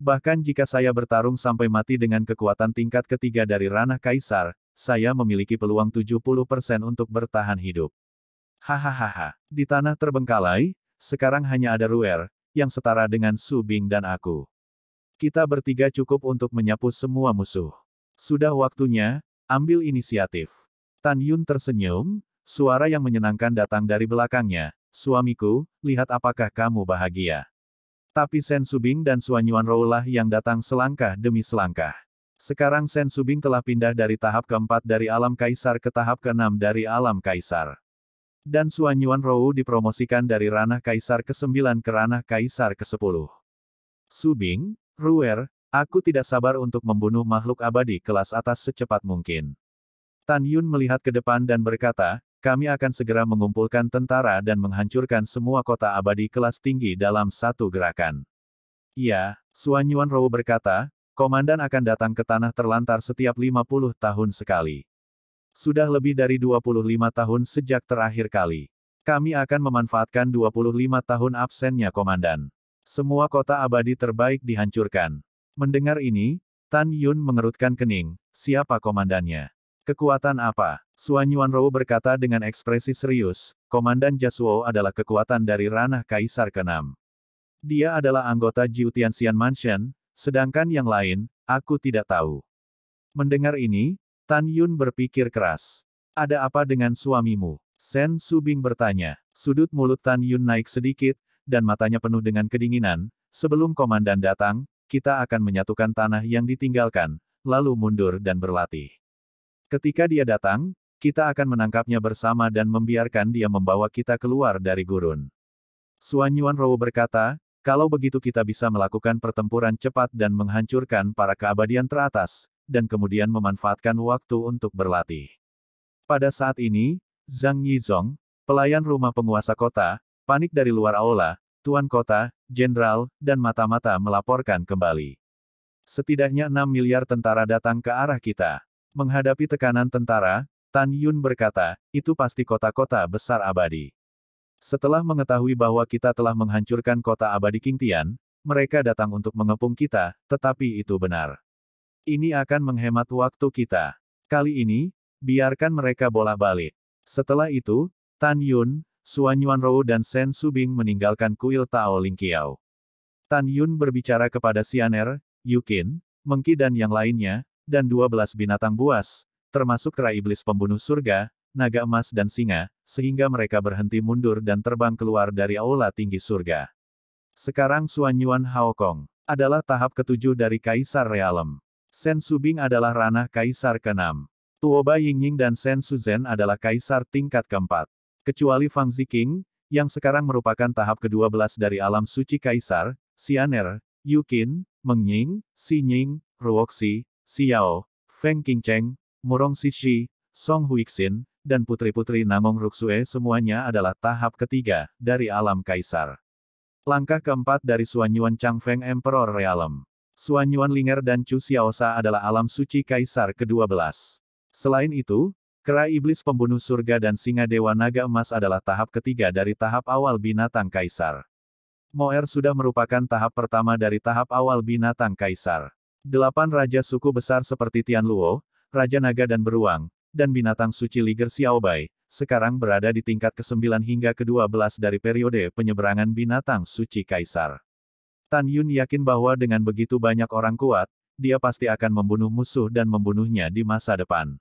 Bahkan jika saya bertarung sampai mati dengan kekuatan tingkat ketiga dari ranah Kaisar, saya memiliki peluang 70% untuk bertahan hidup. Hahaha, di tanah terbengkalai, sekarang hanya ada Ruer, yang setara dengan Su Bing dan aku. Kita bertiga cukup untuk menyapu semua musuh. Sudah waktunya, ambil inisiatif. Tan Yun tersenyum, suara yang menyenangkan datang dari belakangnya. Suamiku, lihat apakah kamu bahagia. Tapi Sen Subing dan Suan Yuan Rou lah yang datang selangkah demi selangkah. Sekarang Sen Subing telah pindah dari tahap keempat dari alam kaisar ke tahap keenam dari alam kaisar. Dan Suanyuan Rou dipromosikan dari ranah Kaisar ke-9 ke ranah Kaisar ke-10. Subing, Ruer, aku tidak sabar untuk membunuh makhluk abadi kelas atas secepat mungkin. Tan Yun melihat ke depan dan berkata, kami akan segera mengumpulkan tentara dan menghancurkan semua kota abadi kelas tinggi dalam satu gerakan. Ya, Suan Yuan Rou berkata, komandan akan datang ke tanah terlantar setiap 50 tahun sekali. Sudah lebih dari 25 tahun sejak terakhir kali. Kami akan memanfaatkan 25 tahun absennya komandan. Semua kota abadi terbaik dihancurkan. Mendengar ini, Tan Yun mengerutkan kening, siapa komandannya? Kekuatan apa? Suan Rou berkata dengan ekspresi serius, Komandan Jasuo adalah kekuatan dari ranah Kaisar ke-6. Dia adalah anggota Jiu Tianxian Mansion, sedangkan yang lain, aku tidak tahu. Mendengar ini, Tan Yun berpikir keras. Ada apa dengan suamimu? Sen Subing bertanya. Sudut mulut Tan Yun naik sedikit, dan matanya penuh dengan kedinginan. Sebelum komandan datang, kita akan menyatukan tanah yang ditinggalkan, lalu mundur dan berlatih. Ketika dia datang, kita akan menangkapnya bersama dan membiarkan dia membawa kita keluar dari gurun. Suan Yuan Rowo berkata, kalau begitu kita bisa melakukan pertempuran cepat dan menghancurkan para keabadian teratas, dan kemudian memanfaatkan waktu untuk berlatih. Pada saat ini, Zhang Yizong, pelayan rumah penguasa kota, panik dari luar aula, tuan kota, jenderal, dan mata-mata melaporkan kembali. Setidaknya 6 miliar tentara datang ke arah kita. Menghadapi tekanan tentara, Tan Yun berkata, itu pasti kota-kota besar abadi. Setelah mengetahui bahwa kita telah menghancurkan kota abadi Kingtian, mereka datang untuk mengepung kita, tetapi itu benar. Ini akan menghemat waktu kita. Kali ini, biarkan mereka bola-balik. Setelah itu, Tan Yun, Suan Yuan Rou dan Shen Subing meninggalkan kuil Tao Lingqiao. Tan Yun berbicara kepada Sianer, Yukin, Mengki dan yang lainnya, dan 12 binatang buas, termasuk kera Iblis Pembunuh Surga, naga emas dan singa, sehingga mereka berhenti mundur dan terbang keluar dari aula tinggi surga. Sekarang Suan Yuan Haokong adalah tahap ketujuh dari Kaisar Realem. Shen Subing adalah ranah kaisar ke-6. Tuoba Yingying dan Shen Suzhen adalah kaisar tingkat keempat. Kecuali Fang Ziqing, yang sekarang merupakan tahap ke-12 dari alam suci kaisar, Xianer, Yukin, Mengying, Xinying, Ruoxi, Xiao, Feng Qingcheng, Murong Xixi, Song Huixin, dan putri-putri Namong Ruxue semuanya adalah tahap ketiga dari alam kaisar. Langkah keempat dari Suanyuan Changfeng Emperor Realm. Suan Yuan Linger dan Chu Xiaosa adalah alam suci Kaisar ke-12. Selain itu, kera iblis pembunuh surga dan singa dewa naga emas adalah tahap ketiga dari tahap awal binatang Kaisar. Moer sudah merupakan tahap pertama dari tahap awal binatang Kaisar. Delapan raja suku besar seperti Tian Luo, Raja Naga dan Beruang, dan binatang suci Liger Xiaobai, sekarang berada di tingkat ke-9 hingga ke-12 dari periode penyeberangan binatang suci Kaisar. Tan Yun yakin bahwa dengan begitu banyak orang kuat, dia pasti akan membunuh musuh dan membunuhnya di masa depan.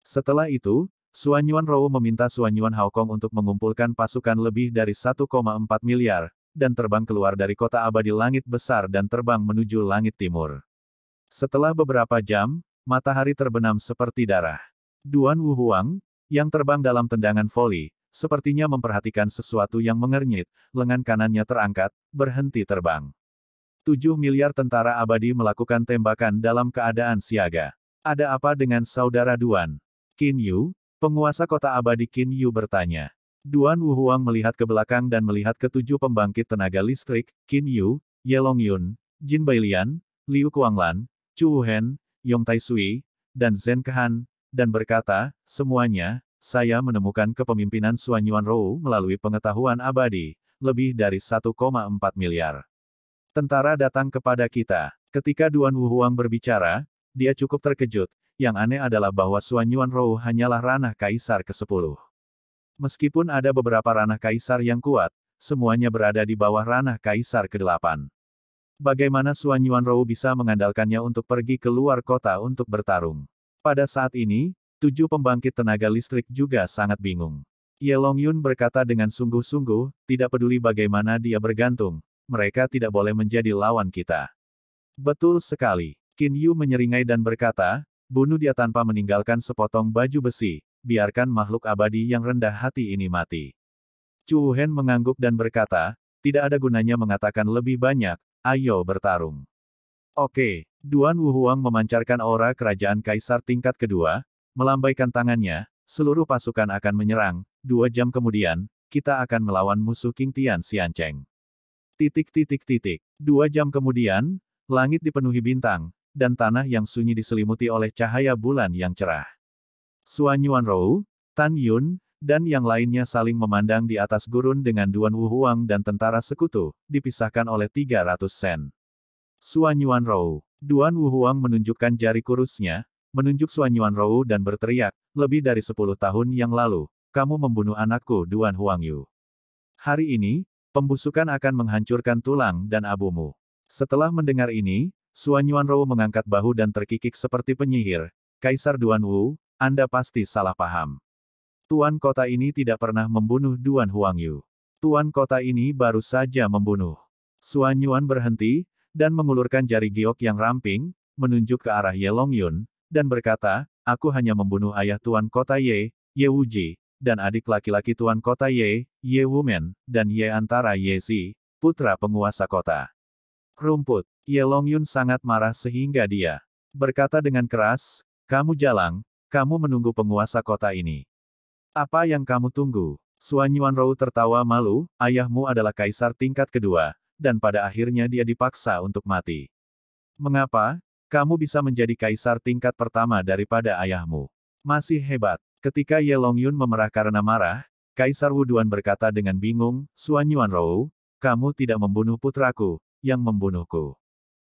Setelah itu, Suan Yuan Rou meminta Suan Yuan Haokong untuk mengumpulkan pasukan lebih dari 1,4 miliar, dan terbang keluar dari kota abadi langit besar dan terbang menuju langit timur. Setelah beberapa jam, matahari terbenam seperti darah. Duan Wu Huang, yang terbang dalam tendangan voli, sepertinya memperhatikan sesuatu yang mengernyit, lengan kanannya terangkat, berhenti terbang. 7 miliar tentara abadi melakukan tembakan dalam keadaan siaga. Ada apa dengan saudara Duan? Qin Yu, penguasa kota abadi Qin Yu bertanya. Duan Wuhuang melihat ke belakang dan melihat ketujuh pembangkit tenaga listrik, Qin Yu, Yelong Yun, Jin Bailian, Liu Kuanglan, Chu Wuhen, Yong Tai Sui, dan Zhen Kehan, dan berkata, semuanya, saya menemukan kepemimpinan Suanyuan Rou melalui pengetahuan abadi, lebih dari 1,4 miliar. Tentara datang kepada kita. Ketika Duan Wuhuang berbicara, dia cukup terkejut. Yang aneh adalah bahwa Suan Yuan Rou hanyalah ranah kaisar ke-10. Meskipun ada beberapa ranah kaisar yang kuat, semuanya berada di bawah ranah kaisar ke-8. Bagaimana Suan Yuan Rou bisa mengandalkannya untuk pergi ke luar kota untuk bertarung? Pada saat ini, tujuh pembangkit tenaga listrik juga sangat bingung. Ye Long Yun berkata dengan sungguh-sungguh, tidak peduli bagaimana dia bergantung, mereka tidak boleh menjadi lawan kita. Betul sekali. Qin Yu menyeringai dan berkata, bunuh dia tanpa meninggalkan sepotong baju besi, biarkan makhluk abadi yang rendah hati ini mati. Chu Hen mengangguk dan berkata, tidak ada gunanya mengatakan lebih banyak, ayo bertarung. Oke, Duan Wu Huang memancarkan aura kerajaan kaisar tingkat kedua, melambaikan tangannya, seluruh pasukan akan menyerang, dua jam kemudian, kita akan melawan musuh King Tian Xiancheng. Titik titik titik. Dua jam kemudian, langit dipenuhi bintang, dan tanah yang sunyi diselimuti oleh cahaya bulan yang cerah. Suan Yuan Rou, Tan Yun, dan yang lainnya saling memandang di atas gurun dengan Duan Wu Huang dan tentara sekutu, dipisahkan oleh 300 sen. Suan Yuan Rou, Duan Wu Huang menunjukkan jari kurusnya, menunjuk Suan Yuan Rou dan berteriak, lebih dari 10 tahun yang lalu, kamu membunuh anakku Duan Huang Yu. Hari ini, Pembusukan akan menghancurkan tulang dan abumu. Setelah mendengar ini, Suan Yuan Rou mengangkat bahu dan terkikik seperti penyihir. Kaisar Duan Wu, Anda pasti salah paham. Tuan kota ini tidak pernah membunuh Duan Huang Yu. Tuan kota ini baru saja membunuh. Suan Yuan berhenti, dan mengulurkan jari giok yang ramping, menunjuk ke arah Ye Long Yun, dan berkata, aku hanya membunuh ayah Tuan kota Ye, Ye Wuji, dan adik laki-laki Tuan Kota Ye, Ye Wumen, dan Ye Antara Ye Zi, putra penguasa kota. Rumput, Ye Longyun sangat marah sehingga dia berkata dengan keras, kamu jalang, kamu menunggu penguasa kota ini. Apa yang kamu tunggu? Suan Yuan Rou tertawa malu, ayahmu adalah kaisar tingkat kedua, dan pada akhirnya dia dipaksa untuk mati. Mengapa? Kamu bisa menjadi kaisar tingkat pertama daripada ayahmu. Masih hebat. Ketika Ye Longyun memerah karena marah, Kaisar Wuduan berkata dengan bingung, Suan Yuan Rou, kamu tidak membunuh putraku, yang membunuhku.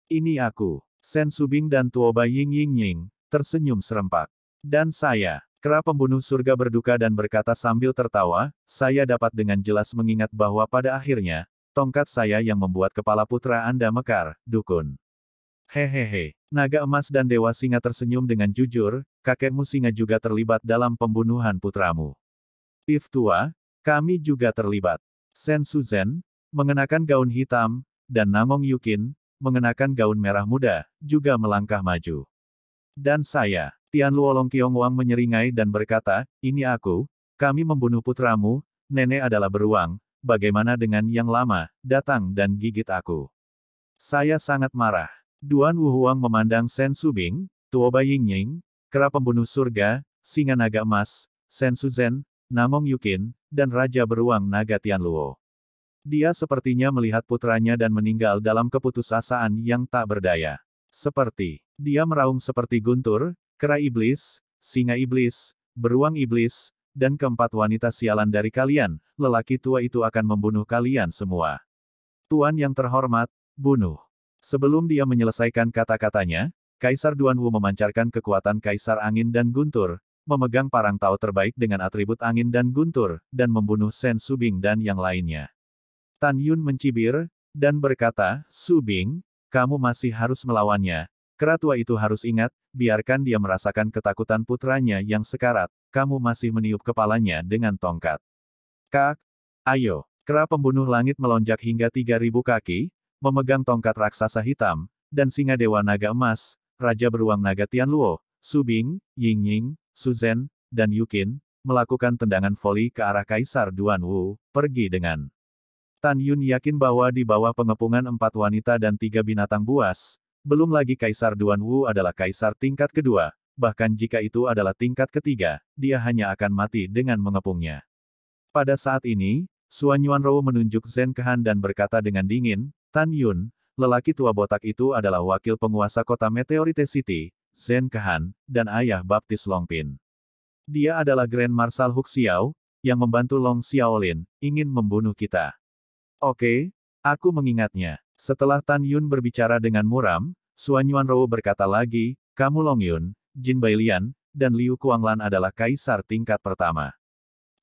Ini aku, Sen Subing dan Tuoba Ying Ying Ying, tersenyum serempak. Dan saya, Kera pembunuh surga berduka dan berkata sambil tertawa, saya dapat dengan jelas mengingat bahwa pada akhirnya, tongkat saya yang membuat kepala putra Anda mekar, dukun. Hehehe. Naga emas dan dewa singa tersenyum dengan jujur, kakekmu singa juga terlibat dalam pembunuhan putramu. If tua, kami juga terlibat. Sen Suzen, mengenakan gaun hitam, dan Nangong Yukin, mengenakan gaun merah muda, juga melangkah maju. Dan saya, Tian Luolong Kiong Wang menyeringai dan berkata, ini aku, kami membunuh putramu, nenek adalah beruang, bagaimana dengan yang lama, datang dan gigit aku. Saya sangat marah. Duan Wuhuang memandang Sen Subing, Tuo Baying Ying, Kera Pembunuh Surga, Singa Naga Emas, Sen Suzen, Nangong Yukin, dan Raja Beruang Naga Tianluo. Dia sepertinya melihat putranya dan meninggal dalam keputusasaan yang tak berdaya. Seperti, dia meraung seperti guntur, kera iblis, singa iblis, beruang iblis, dan keempat wanita sialan dari kalian, lelaki tua itu akan membunuh kalian semua. Tuan yang terhormat, bunuh. Sebelum dia menyelesaikan kata-katanya, Kaisar Duanwu memancarkan kekuatan Kaisar Angin dan Guntur, memegang parang tao terbaik dengan atribut angin dan guntur, dan membunuh Sen Subing dan yang lainnya. Tan Yun mencibir, dan berkata, Subing, kamu masih harus melawannya. Keratua itu harus ingat, biarkan dia merasakan ketakutan putranya yang sekarat, kamu masih meniup kepalanya dengan tongkat. Kak, ayo. Kera pembunuh langit melonjak hingga 3000 kaki, memegang tongkat raksasa hitam, dan singa dewa naga emas, Raja Beruang Naga Tianluo, Subing, Yingying, Suzen, dan Yukin, melakukan tendangan voli ke arah Kaisar Duan Wu, pergi dengan. Tan Yun yakin bahwa di bawah pengepungan empat wanita dan tiga binatang buas, belum lagi Kaisar Duan Wu adalah kaisar tingkat kedua, bahkan jika itu adalah tingkat ketiga, dia hanya akan mati dengan mengepungnya. Pada saat ini, Suan Yuan Rou menunjuk Zen Kehan dan berkata dengan dingin, Tan Yun, lelaki tua botak itu adalah wakil penguasa kota Meteorite City, Zen Kehan, dan ayah baptis Longpin. Dia adalah Grand Marshal Huxiao, yang membantu Long Xiaolin, ingin membunuh kita. Oke, aku mengingatnya. Setelah Tan Yun berbicara dengan muram, Suan Yuan Rou berkata lagi, kamu Long Yun, Jin Bailian, dan Liu Kuanglan adalah kaisar tingkat pertama.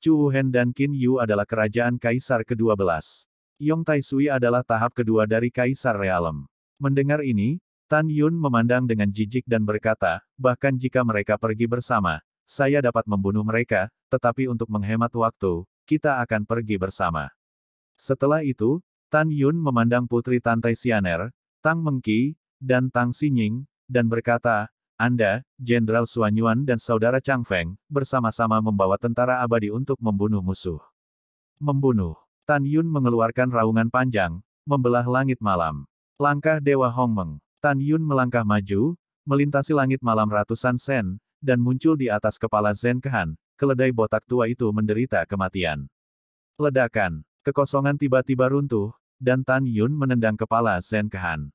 Chu Hen dan Qin Yu adalah kerajaan kaisar ke-12. Yong Tai Sui adalah tahap kedua dari Kaisar Realem. Mendengar ini, Tan Yun memandang dengan jijik dan berkata, bahkan jika mereka pergi bersama, saya dapat membunuh mereka, tetapi untuk menghemat waktu, kita akan pergi bersama. Setelah itu, Tan Yun memandang putri Tantai Sianer, Tang Mengki, dan Tang Sinying, dan berkata, Anda, Jenderal Suanyuan dan Saudara Chang Feng, bersama-sama membawa tentara abadi untuk membunuh musuh. Membunuh. Tan Yun mengeluarkan raungan panjang, membelah langit malam. Langkah Dewa Hong Meng. Tan Yun melangkah maju, melintasi langit malam ratusan sen, dan muncul di atas kepala Zen Kehan, keledai botak tua itu menderita kematian. Ledakan, kekosongan tiba-tiba runtuh, dan Tan Yun menendang kepala Zen Kehan.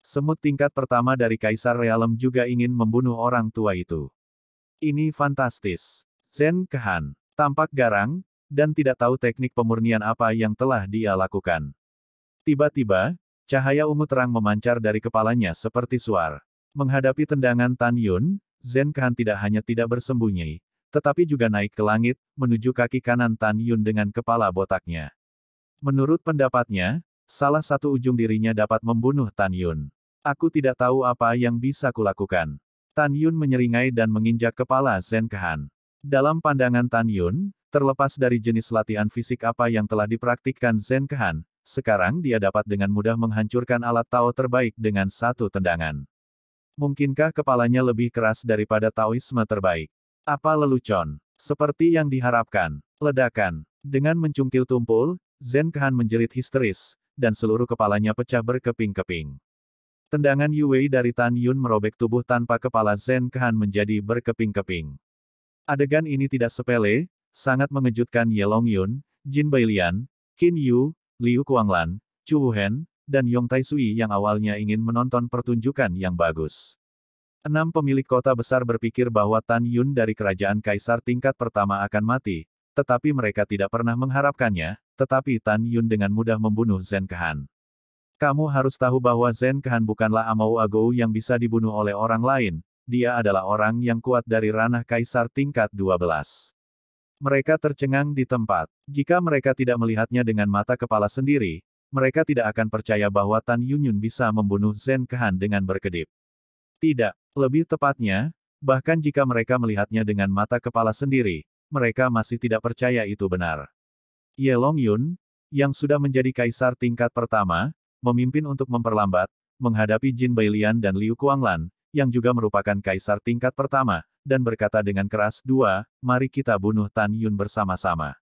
Semut tingkat pertama dari Kaisar Realem juga ingin membunuh orang tua itu. Ini fantastis. Zen Kehan, tampak garang, dan tidak tahu teknik pemurnian apa yang telah dia lakukan. Tiba-tiba, cahaya ungu terang memancar dari kepalanya seperti suar. Menghadapi tendangan Tan Yun, Zen Khan tidak hanya tidak bersembunyi, tetapi juga naik ke langit, menuju kaki kanan Tan Yun dengan kepala botaknya. Menurut pendapatnya, salah satu ujung dirinya dapat membunuh Tan Yun. Aku tidak tahu apa yang bisa kulakukan. Tan Yun menyeringai dan menginjak kepala Zen Khan. Dalam pandangan Tan Yun, Terlepas dari jenis latihan fisik apa yang telah dipraktikkan Zen Kehan, sekarang dia dapat dengan mudah menghancurkan alat Tao terbaik dengan satu tendangan. Mungkinkah kepalanya lebih keras daripada Taoisme terbaik? Apa lelucon? Seperti yang diharapkan. Ledakan. Dengan mencungkil tumpul, Zen Kehan menjerit histeris, dan seluruh kepalanya pecah berkeping-keping. Tendangan Yuwei dari Tan Yun merobek tubuh tanpa kepala Zen Kehan menjadi berkeping-keping. Adegan ini tidak sepele, sangat mengejutkan Yelong Yun, Jin Bailian, Qin Yu, Liu Kuanglan, Chu Wuhen, dan Yong Tai Sui yang awalnya ingin menonton pertunjukan yang bagus. Enam pemilik kota besar berpikir bahwa Tan Yun dari kerajaan kaisar tingkat pertama akan mati, tetapi mereka tidak pernah mengharapkannya, tetapi Tan Yun dengan mudah membunuh Zen Kehan. Kamu harus tahu bahwa Zen Kehan bukanlah Amau Agou yang bisa dibunuh oleh orang lain, dia adalah orang yang kuat dari ranah kaisar tingkat 12. Mereka tercengang di tempat. Jika mereka tidak melihatnya dengan mata kepala sendiri, mereka tidak akan percaya bahwa Tan Yunyun bisa membunuh Zen Kehan dengan berkedip. Tidak, lebih tepatnya, bahkan jika mereka melihatnya dengan mata kepala sendiri, mereka masih tidak percaya itu benar. Ye Long Yun, yang sudah menjadi kaisar tingkat pertama, memimpin untuk memperlambat, menghadapi Jin Bailian dan Liu Kuanglan, yang juga merupakan kaisar tingkat pertama, dan berkata dengan keras, dua, mari kita bunuh Tan Yun bersama-sama.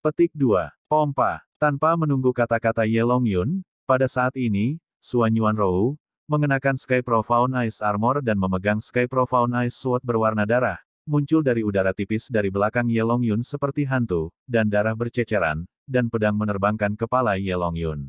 Petik dua, Pompa. Tanpa menunggu kata-kata Ye Long Yun, pada saat ini, Suan Yuan Rou, mengenakan Sky Profound Ice Armor dan memegang Sky Profound Ice Sword berwarna darah, muncul dari udara tipis dari belakang Ye Long Yun seperti hantu, dan darah berceceran, dan pedang menerbangkan kepala Ye Long Yun.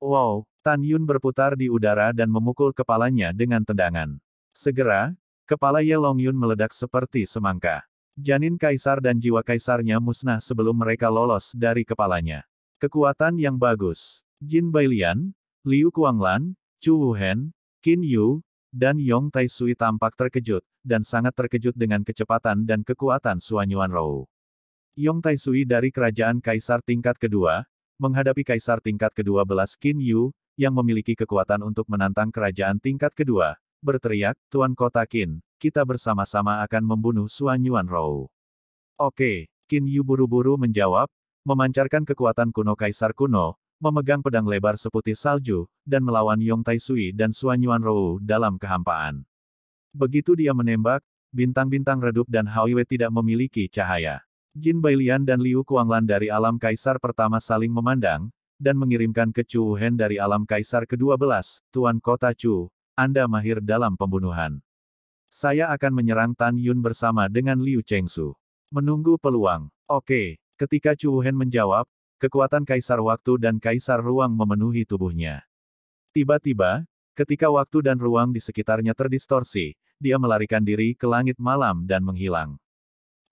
Wow, Tan Yun berputar di udara dan memukul kepalanya dengan tendangan. Segera, kepala Ye Long Yun meledak seperti semangka. Janin kaisar dan jiwa kaisarnya musnah sebelum mereka lolos dari kepalanya. Kekuatan yang bagus. Jin Bailian, Liu Kuanglan, Chu Wuhen, Qin Yu, dan Yong Tai Sui tampak terkejut, dan sangat terkejut dengan kecepatan dan kekuatan Suanyuan Rou. Yong Tai Sui dari kerajaan kaisar tingkat kedua, menghadapi kaisar tingkat kedua belas Qin Yu, yang memiliki kekuatan untuk menantang kerajaan tingkat kedua, berteriak, Tuan Kota Qin, kita bersama-sama akan membunuh Suan Yuan Rou. Oke, Qin Yu buru-buru menjawab, memancarkan kekuatan kuno Kaisar kuno, memegang pedang lebar seputih salju, dan melawan Yong Tai Sui dan Suan Yuan Rou dalam kehampaan. Begitu dia menembak, bintang-bintang redup dan Haoyue tidak memiliki cahaya. Jin Bailian dan Liu Kuanglan dari alam Kaisar pertama saling memandang, dan mengirimkan ke Chu Hen dari alam Kaisar ke-12, Tuan Kota Chu, Anda mahir dalam pembunuhan. Saya akan menyerang Tan Yun bersama dengan Liu Chengsu. Menunggu peluang. Oke, ketika Chu Hen menjawab, kekuatan Kaisar Waktu dan Kaisar Ruang memenuhi tubuhnya. Tiba-tiba, ketika waktu dan ruang di sekitarnya terdistorsi, dia melarikan diri ke langit malam dan menghilang.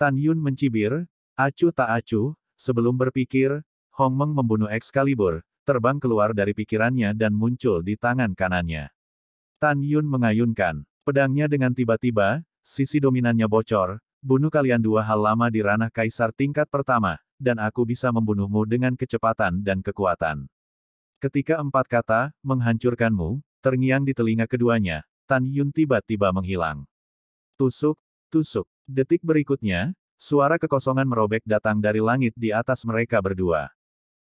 Tan Yun mencibir, acuh tak acuh, sebelum berpikir, Hong Meng membunuh Excalibur, terbang keluar dari pikirannya dan muncul di tangan kanannya. Tan Yun mengayunkan pedangnya dengan tiba-tiba, sisi dominannya bocor, bunuh kalian dua hal lama di ranah kaisar tingkat pertama, dan aku bisa membunuhmu dengan kecepatan dan kekuatan. Ketika empat kata, menghancurkanmu, terngiang di telinga keduanya, Tan Yun tiba-tiba menghilang. Tusuk, tusuk. Detik berikutnya, suara kekosongan merobek datang dari langit di atas mereka berdua.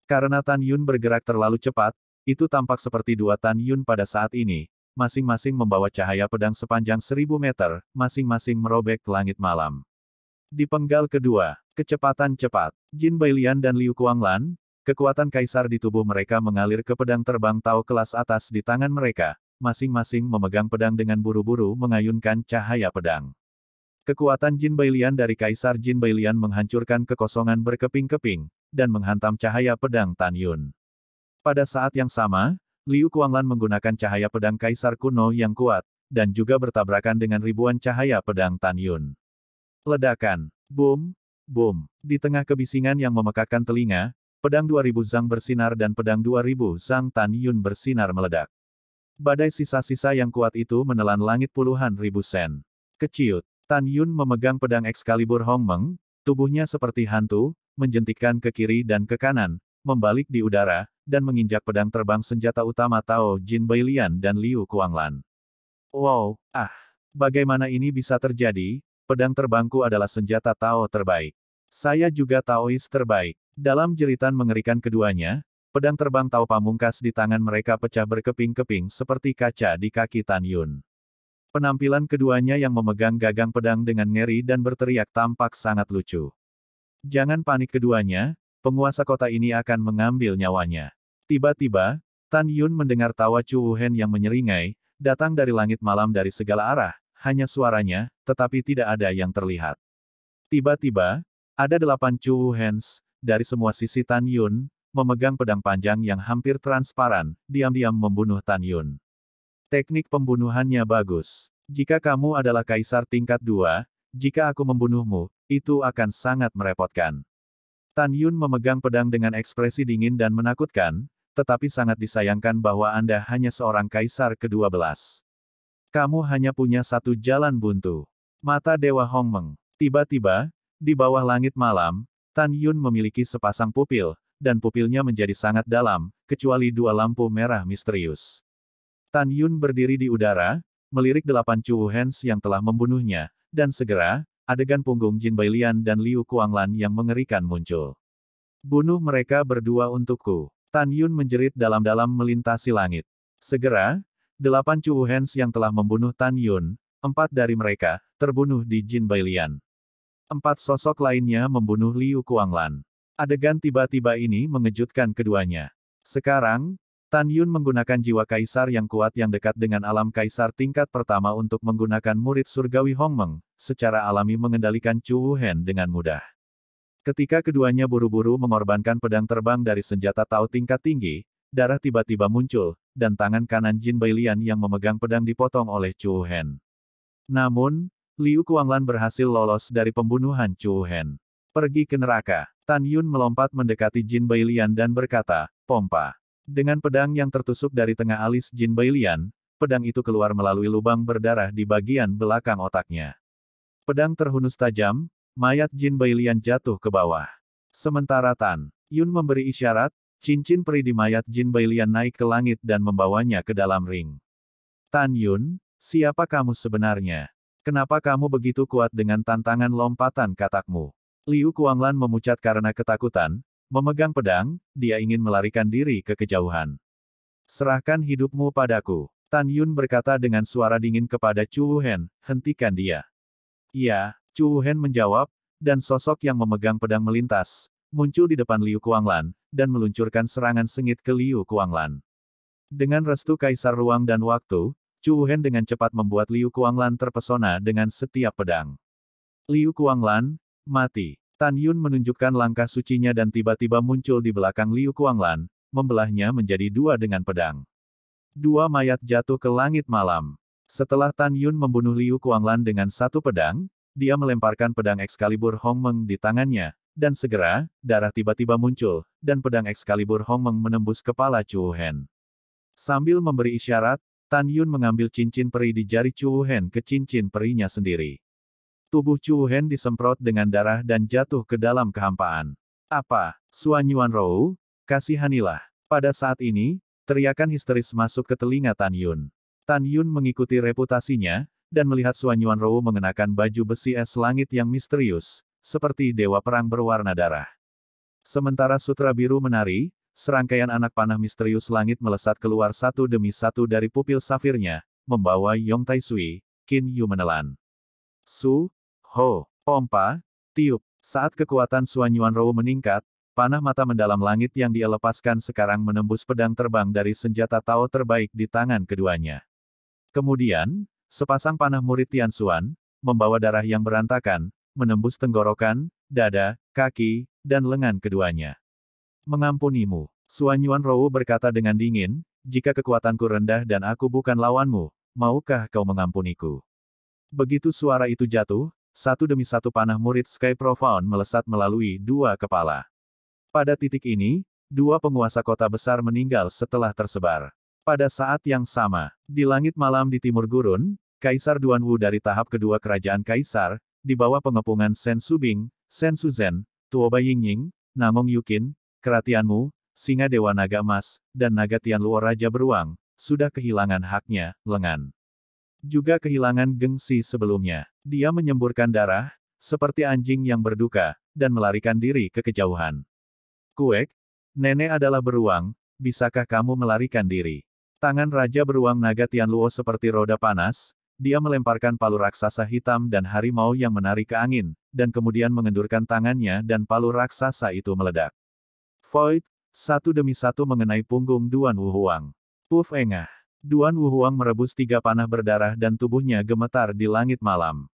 Karena Tan Yun bergerak terlalu cepat, itu tampak seperti dua Tan Yun pada saat ini, masing-masing membawa cahaya pedang sepanjang seribu meter, masing-masing merobek langit malam. Di penggal kedua, kecepatan cepat, Jin Bailian dan Liu Kuanglan, kekuatan kaisar di tubuh mereka mengalir ke pedang terbang Tao kelas atas di tangan mereka, masing-masing memegang pedang dengan buru-buru mengayunkan cahaya pedang. Kekuatan Jin Bailian dari Kaisar Jin Bailian menghancurkan kekosongan berkeping-keping, dan menghantam cahaya pedang Tan Yun. Pada saat yang sama, Liu Kuanglan menggunakan cahaya pedang Kaisar kuno yang kuat, dan juga bertabrakan dengan ribuan cahaya pedang Tan Yun. Ledakan, boom, boom. Di tengah kebisingan yang memekakan telinga, pedang 2000 Zhang bersinar dan pedang 2000 Zhang Tan Yun bersinar meledak. Badai sisa-sisa yang kuat itu menelan langit puluhan ribu sen. Keciut, Tan Yun memegang pedang Excalibur Meng, tubuhnya seperti hantu, menjentikkan ke kiri dan ke kanan, membalik di udara, dan menginjak pedang terbang senjata utama Tao Jin Bailian dan Liu Kuanglan. Wow, ah, bagaimana ini bisa terjadi? Pedang terbangku adalah senjata Tao terbaik. Saya juga Taois terbaik. Dalam jeritan mengerikan keduanya, pedang terbang Tao pamungkas di tangan mereka pecah berkeping-keping seperti kaca di kaki Tan Yun. Penampilan keduanya yang memegang gagang pedang dengan ngeri dan berteriak tampak sangat lucu. Jangan panik keduanya, penguasa kota ini akan mengambil nyawanya. Tiba-tiba, Tan Yun mendengar tawa Chu Wuhen yang menyeringai, datang dari langit malam dari segala arah, hanya suaranya, tetapi tidak ada yang terlihat. Tiba-tiba, ada delapan Chu Wuhens, dari semua sisi Tan Yun, memegang pedang panjang yang hampir transparan, diam-diam membunuh Tan Yun. Teknik pembunuhannya bagus. Jika kamu adalah kaisar tingkat dua, jika aku membunuhmu, itu akan sangat merepotkan. Tan Yun memegang pedang dengan ekspresi dingin dan menakutkan, tetapi sangat disayangkan bahwa Anda hanya seorang kaisar ke-12. Kamu hanya punya satu jalan buntu. Mata Dewa Hong Meng. Tiba-tiba, di bawah langit malam, Tan Yun memiliki sepasang pupil, dan pupilnya menjadi sangat dalam, kecuali dua lampu merah misterius. Tan Yun berdiri di udara, melirik delapan Chu Hens yang telah membunuhnya, dan segera, adegan punggung Jin Bailian dan Liu Kuanglan yang mengerikan muncul. Bunuh mereka berdua untukku. Tan Yun menjerit dalam-dalam melintasi langit. Segera, delapan Chu Hens yang telah membunuh Tan Yun, empat dari mereka, terbunuh di Jin Bailian. Empat sosok lainnya membunuh Liu Kuanglan. Adegan tiba-tiba ini mengejutkan keduanya. Sekarang, Tan Yun menggunakan jiwa kaisar yang kuat yang dekat dengan alam kaisar tingkat pertama untuk menggunakan murid surgawi Hong Meng secara alami mengendalikan Chu Wuhen dengan mudah. Ketika keduanya buru-buru mengorbankan pedang terbang dari senjata Tao tingkat tinggi, darah tiba-tiba muncul, dan tangan kanan Jin Bailian yang memegang pedang dipotong oleh Chu Wuhen. Namun, Liu Kuanglan berhasil lolos dari pembunuhan Chu Wuhen. Pergi ke neraka, Tan Yun melompat mendekati Jin Bailian dan berkata, pompa. Dengan pedang yang tertusuk dari tengah alis Jin Bailian, pedang itu keluar melalui lubang berdarah di bagian belakang otaknya. Pedang terhunus tajam, mayat Jin Bailian jatuh ke bawah. Sementara Tan Yun memberi isyarat, cincin peri di mayat Jin Bailian naik ke langit dan membawanya ke dalam ring. Tan Yun, siapa kamu sebenarnya? Kenapa kamu begitu kuat dengan tantangan lompatan katakmu? Liu Kuanglan memucat karena ketakutan, Memegang pedang, dia ingin melarikan diri ke kejauhan. Serahkan hidupmu padaku. Tan Yun berkata dengan suara dingin kepada Chu Wuhen, hentikan dia. Iya, Chu Wuhen menjawab, dan sosok yang memegang pedang melintas, muncul di depan Liu Kuanglan, dan meluncurkan serangan sengit ke Liu Kuanglan. Dengan restu Kaisar Ruang dan Waktu, Chu Wuhen dengan cepat membuat Liu Kuanglan terpesona dengan setiap pedang. Liu Kuanglan, mati. Tan Yun menunjukkan langkah sucinya dan tiba-tiba muncul di belakang Liu Kuanglan, membelahnya menjadi dua dengan pedang. Dua mayat jatuh ke langit malam. Setelah Tan Yun membunuh Liu Kuanglan dengan satu pedang, dia melemparkan pedang ekskalibur Hong Meng di tangannya, dan segera, darah tiba-tiba muncul, dan pedang ekskalibur Hong Meng menembus kepala Chu Hen. Sambil memberi isyarat, Tan Yun mengambil cincin peri di jari Chu Hen ke cincin perinya sendiri. Tubuh Chu Hen disemprot dengan darah dan jatuh ke dalam kehampaan. Apa? Suan Yuan Rou? Kasihanilah. Pada saat ini, teriakan histeris masuk ke telinga Tan Yun. Tan Yun mengikuti reputasinya, dan melihat Suan Yuan Rou mengenakan baju besi es langit yang misterius, seperti dewa perang berwarna darah. Sementara sutra biru menari, serangkaian anak panah misterius langit melesat keluar satu demi satu dari pupil safirnya, membawa Yong Tai Sui, Qin Yu menelan. Su, Ho, pompa, tiup. Saat kekuatan Suan Yuan Rou meningkat, panah mata mendalam langit yang dia lepaskan sekarang menembus pedang terbang dari senjata Tao terbaik di tangan keduanya. Kemudian, sepasang panah murid Tian Suan, membawa darah yang berantakan, menembus tenggorokan, dada, kaki, dan lengan keduanya. Mengampunimu, Suan Yuan Rou berkata dengan dingin, jika kekuatanku rendah dan aku bukan lawanmu, maukah kau mengampuniku? Begitu suara itu jatuh, satu demi satu panah murid Sky Profound melesat melalui dua kepala. Pada titik ini, dua penguasa kota besar meninggal setelah tersebar. Pada saat yang sama, di langit malam di timur gurun, Kaisar Duanwu dari tahap kedua kerajaan Kaisar, di bawah pengepungan Sen Subing, Sen Suzen, Tuoba Yingying, Nangong Yukin, Keratianmu, Singa Dewa Naga Emas dan Naga Tianluo Raja Beruang, sudah kehilangan haknya, lengan juga kehilangan gengsi sebelumnya. Dia menyemburkan darah, seperti anjing yang berduka, dan melarikan diri ke kejauhan. Kuek, nenek adalah beruang, bisakah kamu melarikan diri? Tangan Raja Beruang Naga Tianluo seperti roda panas, dia melemparkan palu raksasa hitam dan harimau yang menarik ke angin, dan kemudian mengendurkan tangannya dan palu raksasa itu meledak. Void, satu demi satu mengenai punggung Duan Wuhuang. Puf engah. Duan Wuhuang merebus tiga panah berdarah dan tubuhnya gemetar di langit malam.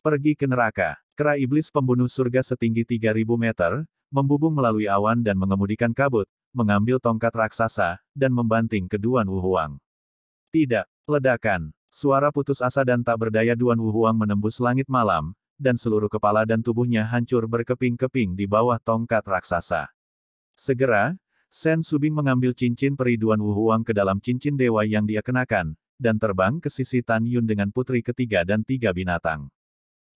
Pergi ke neraka. Kera iblis pembunuh surga setinggi 3000 meter, membubung melalui awan dan mengemudikan kabut, mengambil tongkat raksasa, dan membanting ke Duan Wuhuang. Tidak, ledakan. Suara putus asa dan tak berdaya Duan Wuhuang menembus langit malam, dan seluruh kepala dan tubuhnya hancur berkeping-keping di bawah tongkat raksasa. Segera, Sen Subing mengambil cincin periduan Wu Huang ke dalam cincin dewa yang dia kenakan, dan terbang ke sisi Tan Yun dengan putri ketiga dan tiga binatang.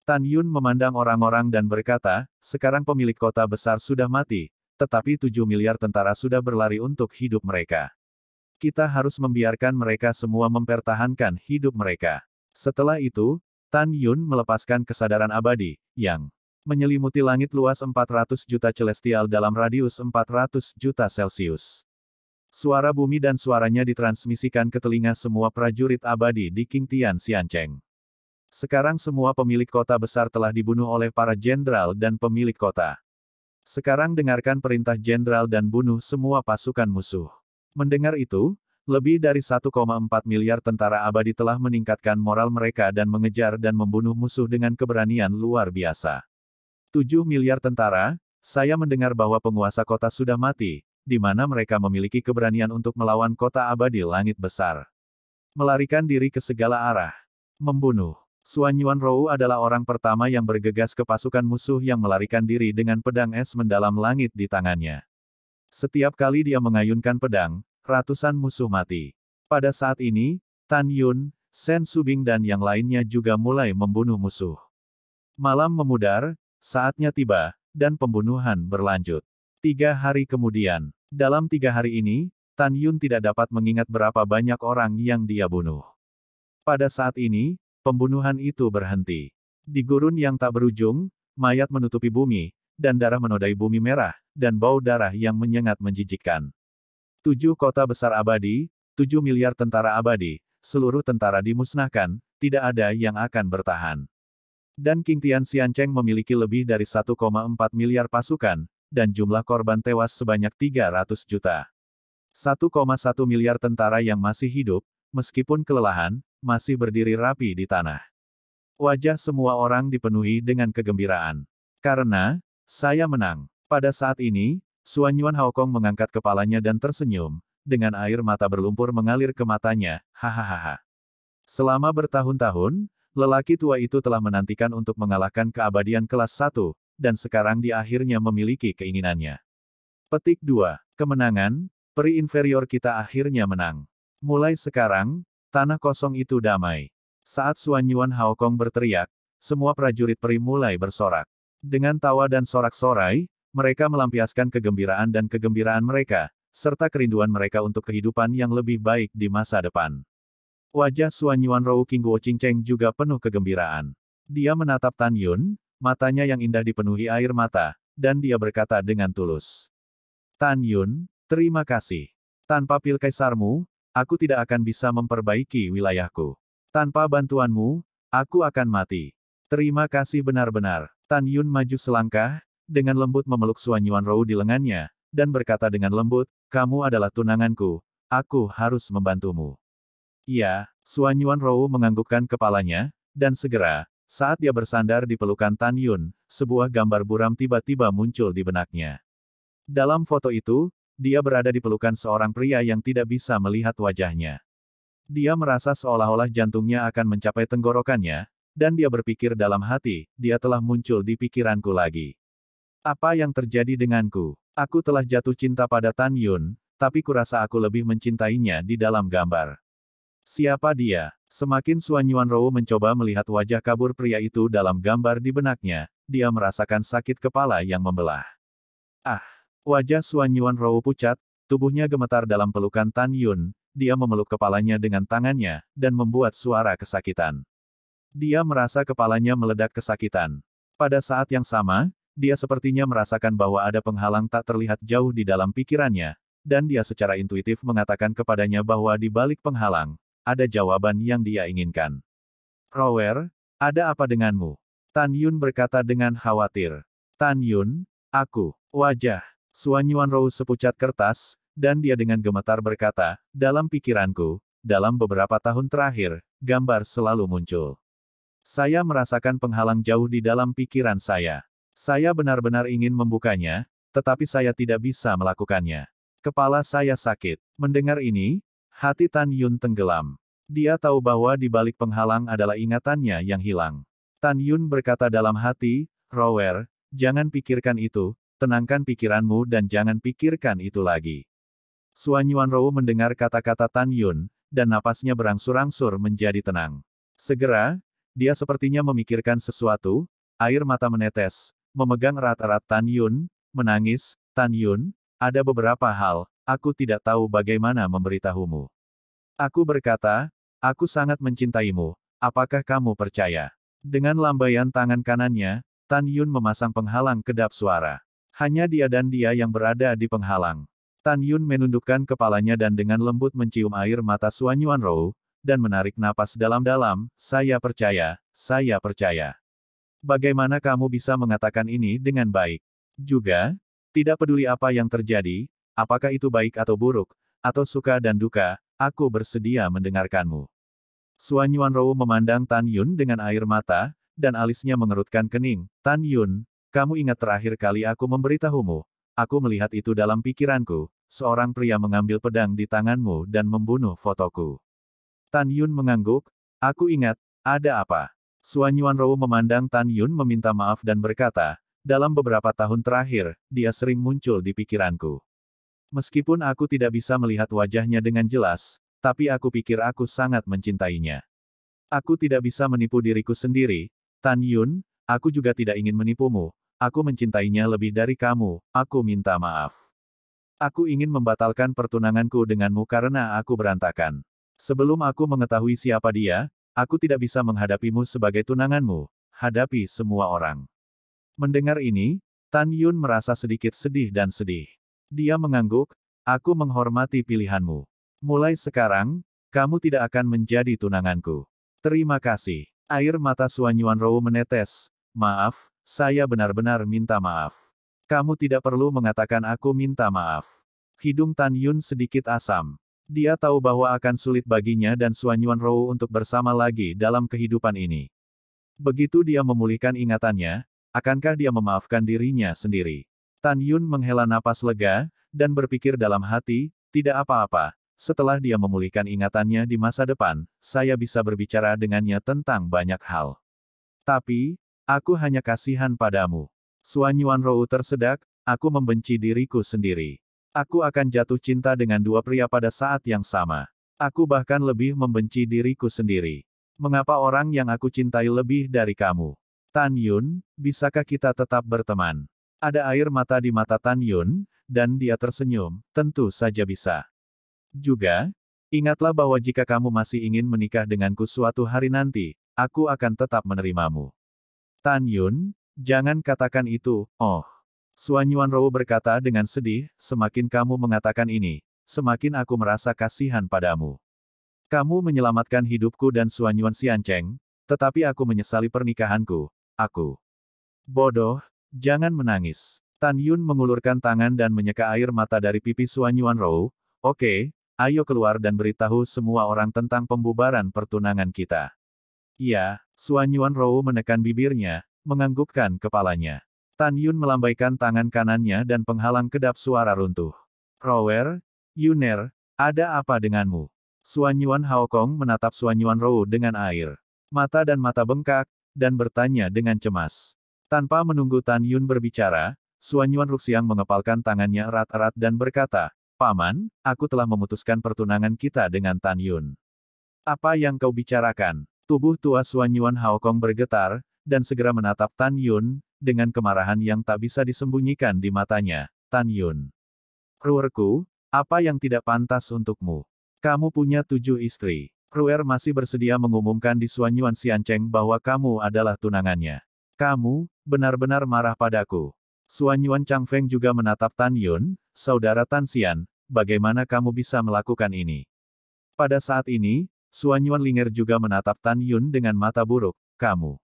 Tan Yun memandang orang-orang dan berkata, sekarang pemilik kota besar sudah mati, tetapi tujuh miliar tentara sudah berlari untuk hidup mereka. Kita harus membiarkan mereka semua mempertahankan hidup mereka. Setelah itu, Tan Yun melepaskan kesadaran abadi, yang menyelimuti langit luas 400 juta celestial dalam radius 400 juta Celcius. Suara bumi dan suaranya ditransmisikan ke telinga semua prajurit abadi di King Tian Xiancheng. Sekarang semua pemilik kota besar telah dibunuh oleh para jenderal dan pemilik kota. Sekarang dengarkan perintah jenderal dan bunuh semua pasukan musuh. Mendengar itu, lebih dari 1,4 miliar tentara abadi telah meningkatkan moral mereka dan mengejar dan membunuh musuh dengan keberanian luar biasa. 7 miliar tentara, saya mendengar bahwa penguasa kota sudah mati, di mana mereka memiliki keberanian untuk melawan kota abadi langit besar. Melarikan diri ke segala arah. Membunuh. Suan Yuan Rou adalah orang pertama yang bergegas ke pasukan musuh yang melarikan diri dengan pedang es mendalam langit di tangannya. Setiap kali dia mengayunkan pedang, ratusan musuh mati. Pada saat ini, Tan Yun, Shen Subing dan yang lainnya juga mulai membunuh musuh. Malam memudar, Saatnya tiba, dan pembunuhan berlanjut. Tiga hari kemudian, dalam tiga hari ini, Tan Yun tidak dapat mengingat berapa banyak orang yang dia bunuh. Pada saat ini, pembunuhan itu berhenti. Di gurun yang tak berujung, mayat menutupi bumi, dan darah menodai bumi merah, dan bau darah yang menyengat menjijikkan. Tujuh kota besar abadi, tujuh miliar tentara abadi, seluruh tentara dimusnahkan, tidak ada yang akan bertahan dan King Tian Xiancheng memiliki lebih dari 1,4 miliar pasukan, dan jumlah korban tewas sebanyak 300 juta. 1,1 miliar tentara yang masih hidup, meskipun kelelahan, masih berdiri rapi di tanah. Wajah semua orang dipenuhi dengan kegembiraan. Karena, saya menang. Pada saat ini, Suan Yuan Haokong mengangkat kepalanya dan tersenyum, dengan air mata berlumpur mengalir ke matanya, hahaha. Selama bertahun-tahun, Lelaki tua itu telah menantikan untuk mengalahkan keabadian kelas 1, dan sekarang dia akhirnya memiliki keinginannya. Petik 2. Kemenangan, peri inferior kita akhirnya menang. Mulai sekarang, tanah kosong itu damai. Saat Suan Yuan Haokong berteriak, semua prajurit peri mulai bersorak. Dengan tawa dan sorak-sorai, mereka melampiaskan kegembiraan dan kegembiraan mereka, serta kerinduan mereka untuk kehidupan yang lebih baik di masa depan. Wajah Suan Suanyuan Rou Kingguo Cinceng juga penuh kegembiraan. Dia menatap Tan Yun, matanya yang indah dipenuhi air mata, dan dia berkata dengan tulus. Tan Yun, terima kasih. Tanpa pil kaisarmu, aku tidak akan bisa memperbaiki wilayahku. Tanpa bantuanmu, aku akan mati. Terima kasih benar-benar. Tan Yun maju selangkah, dengan lembut memeluk Suan Yuan Rou di lengannya, dan berkata dengan lembut, kamu adalah tunanganku, aku harus membantumu. Iya, Suan Yuan Rou menganggukkan kepalanya, dan segera, saat dia bersandar di pelukan Tan Yun, sebuah gambar buram tiba-tiba muncul di benaknya. Dalam foto itu, dia berada di pelukan seorang pria yang tidak bisa melihat wajahnya. Dia merasa seolah-olah jantungnya akan mencapai tenggorokannya, dan dia berpikir dalam hati, dia telah muncul di pikiranku lagi. Apa yang terjadi denganku? Aku telah jatuh cinta pada Tan Yun, tapi kurasa aku lebih mencintainya di dalam gambar. Siapa dia? Semakin Suan Yuan Rou mencoba melihat wajah kabur pria itu dalam gambar di benaknya, dia merasakan sakit kepala yang membelah. Ah! Wajah Suan Yuan Rou pucat, tubuhnya gemetar dalam pelukan Tan Yun, dia memeluk kepalanya dengan tangannya, dan membuat suara kesakitan. Dia merasa kepalanya meledak kesakitan. Pada saat yang sama, dia sepertinya merasakan bahwa ada penghalang tak terlihat jauh di dalam pikirannya, dan dia secara intuitif mengatakan kepadanya bahwa di balik penghalang, ada jawaban yang dia inginkan. Rower, ada apa denganmu? Tan Yun berkata dengan khawatir. Tan Yun, aku, wajah, Suanyuan Rou sepucat kertas, dan dia dengan gemetar berkata, dalam pikiranku, dalam beberapa tahun terakhir, gambar selalu muncul. Saya merasakan penghalang jauh di dalam pikiran saya. Saya benar-benar ingin membukanya, tetapi saya tidak bisa melakukannya. Kepala saya sakit. Mendengar ini, Hati Tan Yun tenggelam. Dia tahu bahwa di balik penghalang adalah ingatannya yang hilang. Tan Yun berkata dalam hati, Rower, jangan pikirkan itu, tenangkan pikiranmu dan jangan pikirkan itu lagi. Suan Yuan Rou mendengar kata-kata Tan Yun, dan napasnya berangsur-angsur menjadi tenang. Segera, dia sepertinya memikirkan sesuatu, air mata menetes, memegang erat-erat Tan Yun, menangis, Tan Yun, ada beberapa hal, aku tidak tahu bagaimana memberitahumu. Aku berkata, aku sangat mencintaimu, apakah kamu percaya? Dengan lambaian tangan kanannya, Tan Yun memasang penghalang kedap suara. Hanya dia dan dia yang berada di penghalang. Tan Yun menundukkan kepalanya dan dengan lembut mencium air mata Suan Yuan Rou, dan menarik napas dalam-dalam, saya percaya, saya percaya. Bagaimana kamu bisa mengatakan ini dengan baik? Juga, tidak peduli apa yang terjadi, Apakah itu baik atau buruk, atau suka dan duka, aku bersedia mendengarkanmu. Suan Yuan Rou memandang Tan Yun dengan air mata, dan alisnya mengerutkan kening. Tan Yun, kamu ingat terakhir kali aku memberitahumu. Aku melihat itu dalam pikiranku. Seorang pria mengambil pedang di tanganmu dan membunuh fotoku. Tan Yun mengangguk. Aku ingat, ada apa? Suan Yuan Rou memandang Tan Yun meminta maaf dan berkata, dalam beberapa tahun terakhir, dia sering muncul di pikiranku. Meskipun aku tidak bisa melihat wajahnya dengan jelas, tapi aku pikir aku sangat mencintainya. Aku tidak bisa menipu diriku sendiri, Tan Yun, aku juga tidak ingin menipumu, aku mencintainya lebih dari kamu, aku minta maaf. Aku ingin membatalkan pertunanganku denganmu karena aku berantakan. Sebelum aku mengetahui siapa dia, aku tidak bisa menghadapimu sebagai tunanganmu, hadapi semua orang. Mendengar ini, Tan Yun merasa sedikit sedih dan sedih. Dia mengangguk, aku menghormati pilihanmu. Mulai sekarang, kamu tidak akan menjadi tunanganku. Terima kasih. Air mata Suanyuan Yuan Rou menetes. Maaf, saya benar-benar minta maaf. Kamu tidak perlu mengatakan aku minta maaf. Hidung Tan Yun sedikit asam. Dia tahu bahwa akan sulit baginya dan Suanyuan Yuan Rou untuk bersama lagi dalam kehidupan ini. Begitu dia memulihkan ingatannya, akankah dia memaafkan dirinya sendiri? Tan Yun menghela napas lega, dan berpikir dalam hati, tidak apa-apa. Setelah dia memulihkan ingatannya di masa depan, saya bisa berbicara dengannya tentang banyak hal. Tapi, aku hanya kasihan padamu. Suan Yuan Rou tersedak, aku membenci diriku sendiri. Aku akan jatuh cinta dengan dua pria pada saat yang sama. Aku bahkan lebih membenci diriku sendiri. Mengapa orang yang aku cintai lebih dari kamu? Tan Yun, bisakah kita tetap berteman? Ada air mata di mata Tan Yun, dan dia tersenyum, tentu saja bisa. Juga, ingatlah bahwa jika kamu masih ingin menikah denganku suatu hari nanti, aku akan tetap menerimamu. Tan Yun, jangan katakan itu, oh. Suan Yuan Rou berkata dengan sedih, semakin kamu mengatakan ini, semakin aku merasa kasihan padamu. Kamu menyelamatkan hidupku dan Suan Yuan Xiancheng, tetapi aku menyesali pernikahanku, aku. Bodoh, Jangan menangis. Tan Yun mengulurkan tangan dan menyeka air mata dari pipi Suan Yuan Rou. Oke, ayo keluar dan beritahu semua orang tentang pembubaran pertunangan kita. Ya, Suan Yuan Rou menekan bibirnya, menganggukkan kepalanya. Tan Yun melambaikan tangan kanannya dan penghalang kedap suara runtuh. Rower, Yuner, ada apa denganmu? Suan Yuan Haokong menatap Suan Yuan Rou dengan air. Mata dan mata bengkak, dan bertanya dengan cemas. Tanpa menunggu Tan Yun berbicara, Suan Yuan Ruxiang mengepalkan tangannya erat-erat dan berkata, Paman, aku telah memutuskan pertunangan kita dengan Tan Yun. Apa yang kau bicarakan? Tubuh tua Suan Yuan Kong bergetar, dan segera menatap Tan Yun, dengan kemarahan yang tak bisa disembunyikan di matanya. Tan Yun. Ruerku, apa yang tidak pantas untukmu? Kamu punya tujuh istri. Ruer masih bersedia mengumumkan di Suan Yuan Sianceng bahwa kamu adalah tunangannya. Kamu, benar-benar marah padaku. Suan Yuan Feng juga menatap Tan Yun, saudara Tan Xian, bagaimana kamu bisa melakukan ini? Pada saat ini, Suan Yuan Linger juga menatap Tan Yun dengan mata buruk, kamu.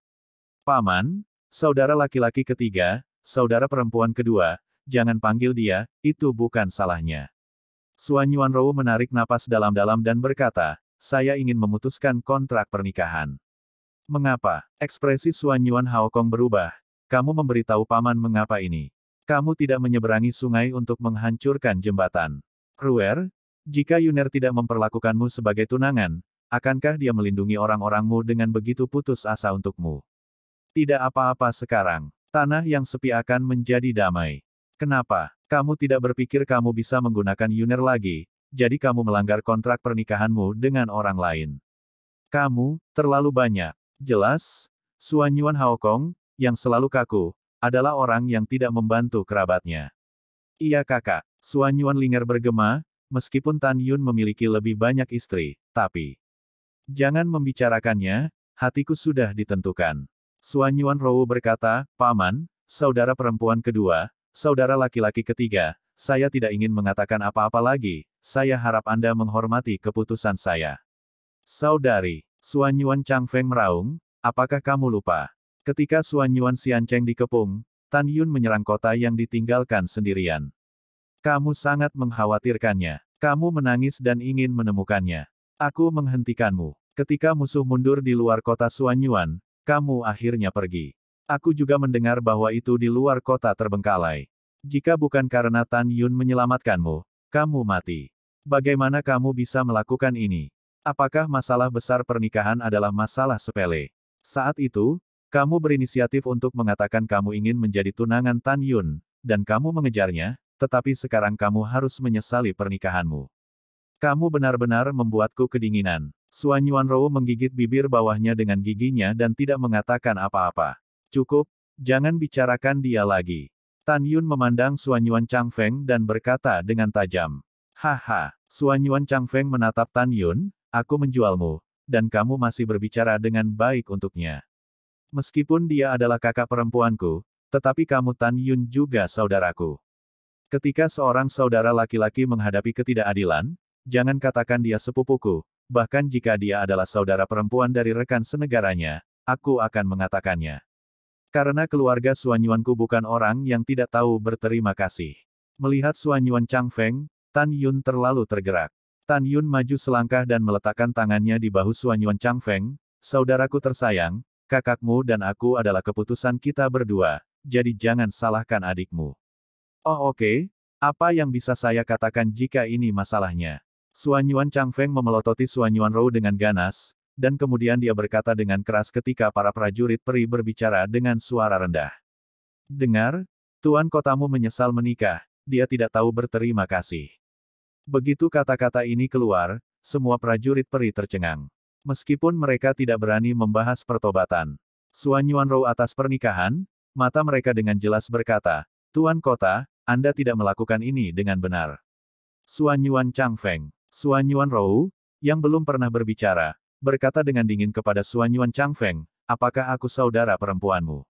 Paman, saudara laki-laki ketiga, saudara perempuan kedua, jangan panggil dia, itu bukan salahnya. Suan Yuan Rou menarik napas dalam-dalam dan berkata, saya ingin memutuskan kontrak pernikahan. Mengapa? Ekspresi Suan Yuan Kong berubah, kamu memberitahu paman mengapa ini. Kamu tidak menyeberangi sungai untuk menghancurkan jembatan. Ruer, jika Yuner tidak memperlakukanmu sebagai tunangan, akankah dia melindungi orang-orangmu dengan begitu putus asa untukmu? Tidak apa-apa sekarang. Tanah yang sepi akan menjadi damai. Kenapa? Kamu tidak berpikir kamu bisa menggunakan Yuner lagi, jadi kamu melanggar kontrak pernikahanmu dengan orang lain. Kamu, terlalu banyak. Jelas, Suan Yuan Haokong, yang selalu kaku, adalah orang yang tidak membantu kerabatnya. Iya kakak, Suan Yuan Linger bergema, meskipun Tan Yun memiliki lebih banyak istri, tapi... Jangan membicarakannya, hatiku sudah ditentukan. Suan Yuan Rowu berkata, Paman, saudara perempuan kedua, saudara laki-laki ketiga, saya tidak ingin mengatakan apa-apa lagi, saya harap Anda menghormati keputusan saya. Saudari, Suan Yuan Chang Feng meraung, apakah kamu lupa? Ketika Suan Yuan Xiancheng dikepung, Tan Yun menyerang kota yang ditinggalkan sendirian. Kamu sangat mengkhawatirkannya. Kamu menangis dan ingin menemukannya. Aku menghentikanmu. Ketika musuh mundur di luar kota Suan Yuan, kamu akhirnya pergi. Aku juga mendengar bahwa itu di luar kota terbengkalai. Jika bukan karena Tan Yun menyelamatkanmu, kamu mati. Bagaimana kamu bisa melakukan ini? Apakah masalah besar pernikahan adalah masalah sepele? Saat itu, kamu berinisiatif untuk mengatakan kamu ingin menjadi tunangan Tan Yun, dan kamu mengejarnya, tetapi sekarang kamu harus menyesali pernikahanmu. Kamu benar-benar membuatku kedinginan. Suan Yuan Rou menggigit bibir bawahnya dengan giginya dan tidak mengatakan apa-apa. Cukup, jangan bicarakan dia lagi. Tan Yun memandang Suan Yuan Feng dan berkata dengan tajam. Haha, Suan Yuan Feng menatap Tan Yun, aku menjualmu, dan kamu masih berbicara dengan baik untuknya. Meskipun dia adalah kakak perempuanku, tetapi kamu Tan Yun juga saudaraku. Ketika seorang saudara laki-laki menghadapi ketidakadilan, jangan katakan dia sepupuku, bahkan jika dia adalah saudara perempuan dari rekan senegaranya, aku akan mengatakannya. Karena keluarga Suanyuanku bukan orang yang tidak tahu berterima kasih. Melihat Suanyuan Feng, Tan Yun terlalu tergerak. Tan Yun maju selangkah dan meletakkan tangannya di bahu Suanyuan Feng, saudaraku tersayang, kakakmu dan aku adalah keputusan kita berdua, jadi jangan salahkan adikmu. Oh oke, okay. apa yang bisa saya katakan jika ini masalahnya? Suanyuan Yuan Feng memelototi Suanyuan Yuan Rou dengan ganas, dan kemudian dia berkata dengan keras ketika para prajurit peri berbicara dengan suara rendah. Dengar, tuan kotamu menyesal menikah, dia tidak tahu berterima kasih. Begitu kata-kata ini keluar, semua prajurit peri tercengang. Meskipun mereka tidak berani membahas pertobatan. Suan Yuanrou atas pernikahan, mata mereka dengan jelas berkata, Tuan Kota, Anda tidak melakukan ini dengan benar. Suan Yuan Changfeng, Suan Yuan Rou, yang belum pernah berbicara, berkata dengan dingin kepada Suan Yuan Changfeng, apakah aku saudara perempuanmu?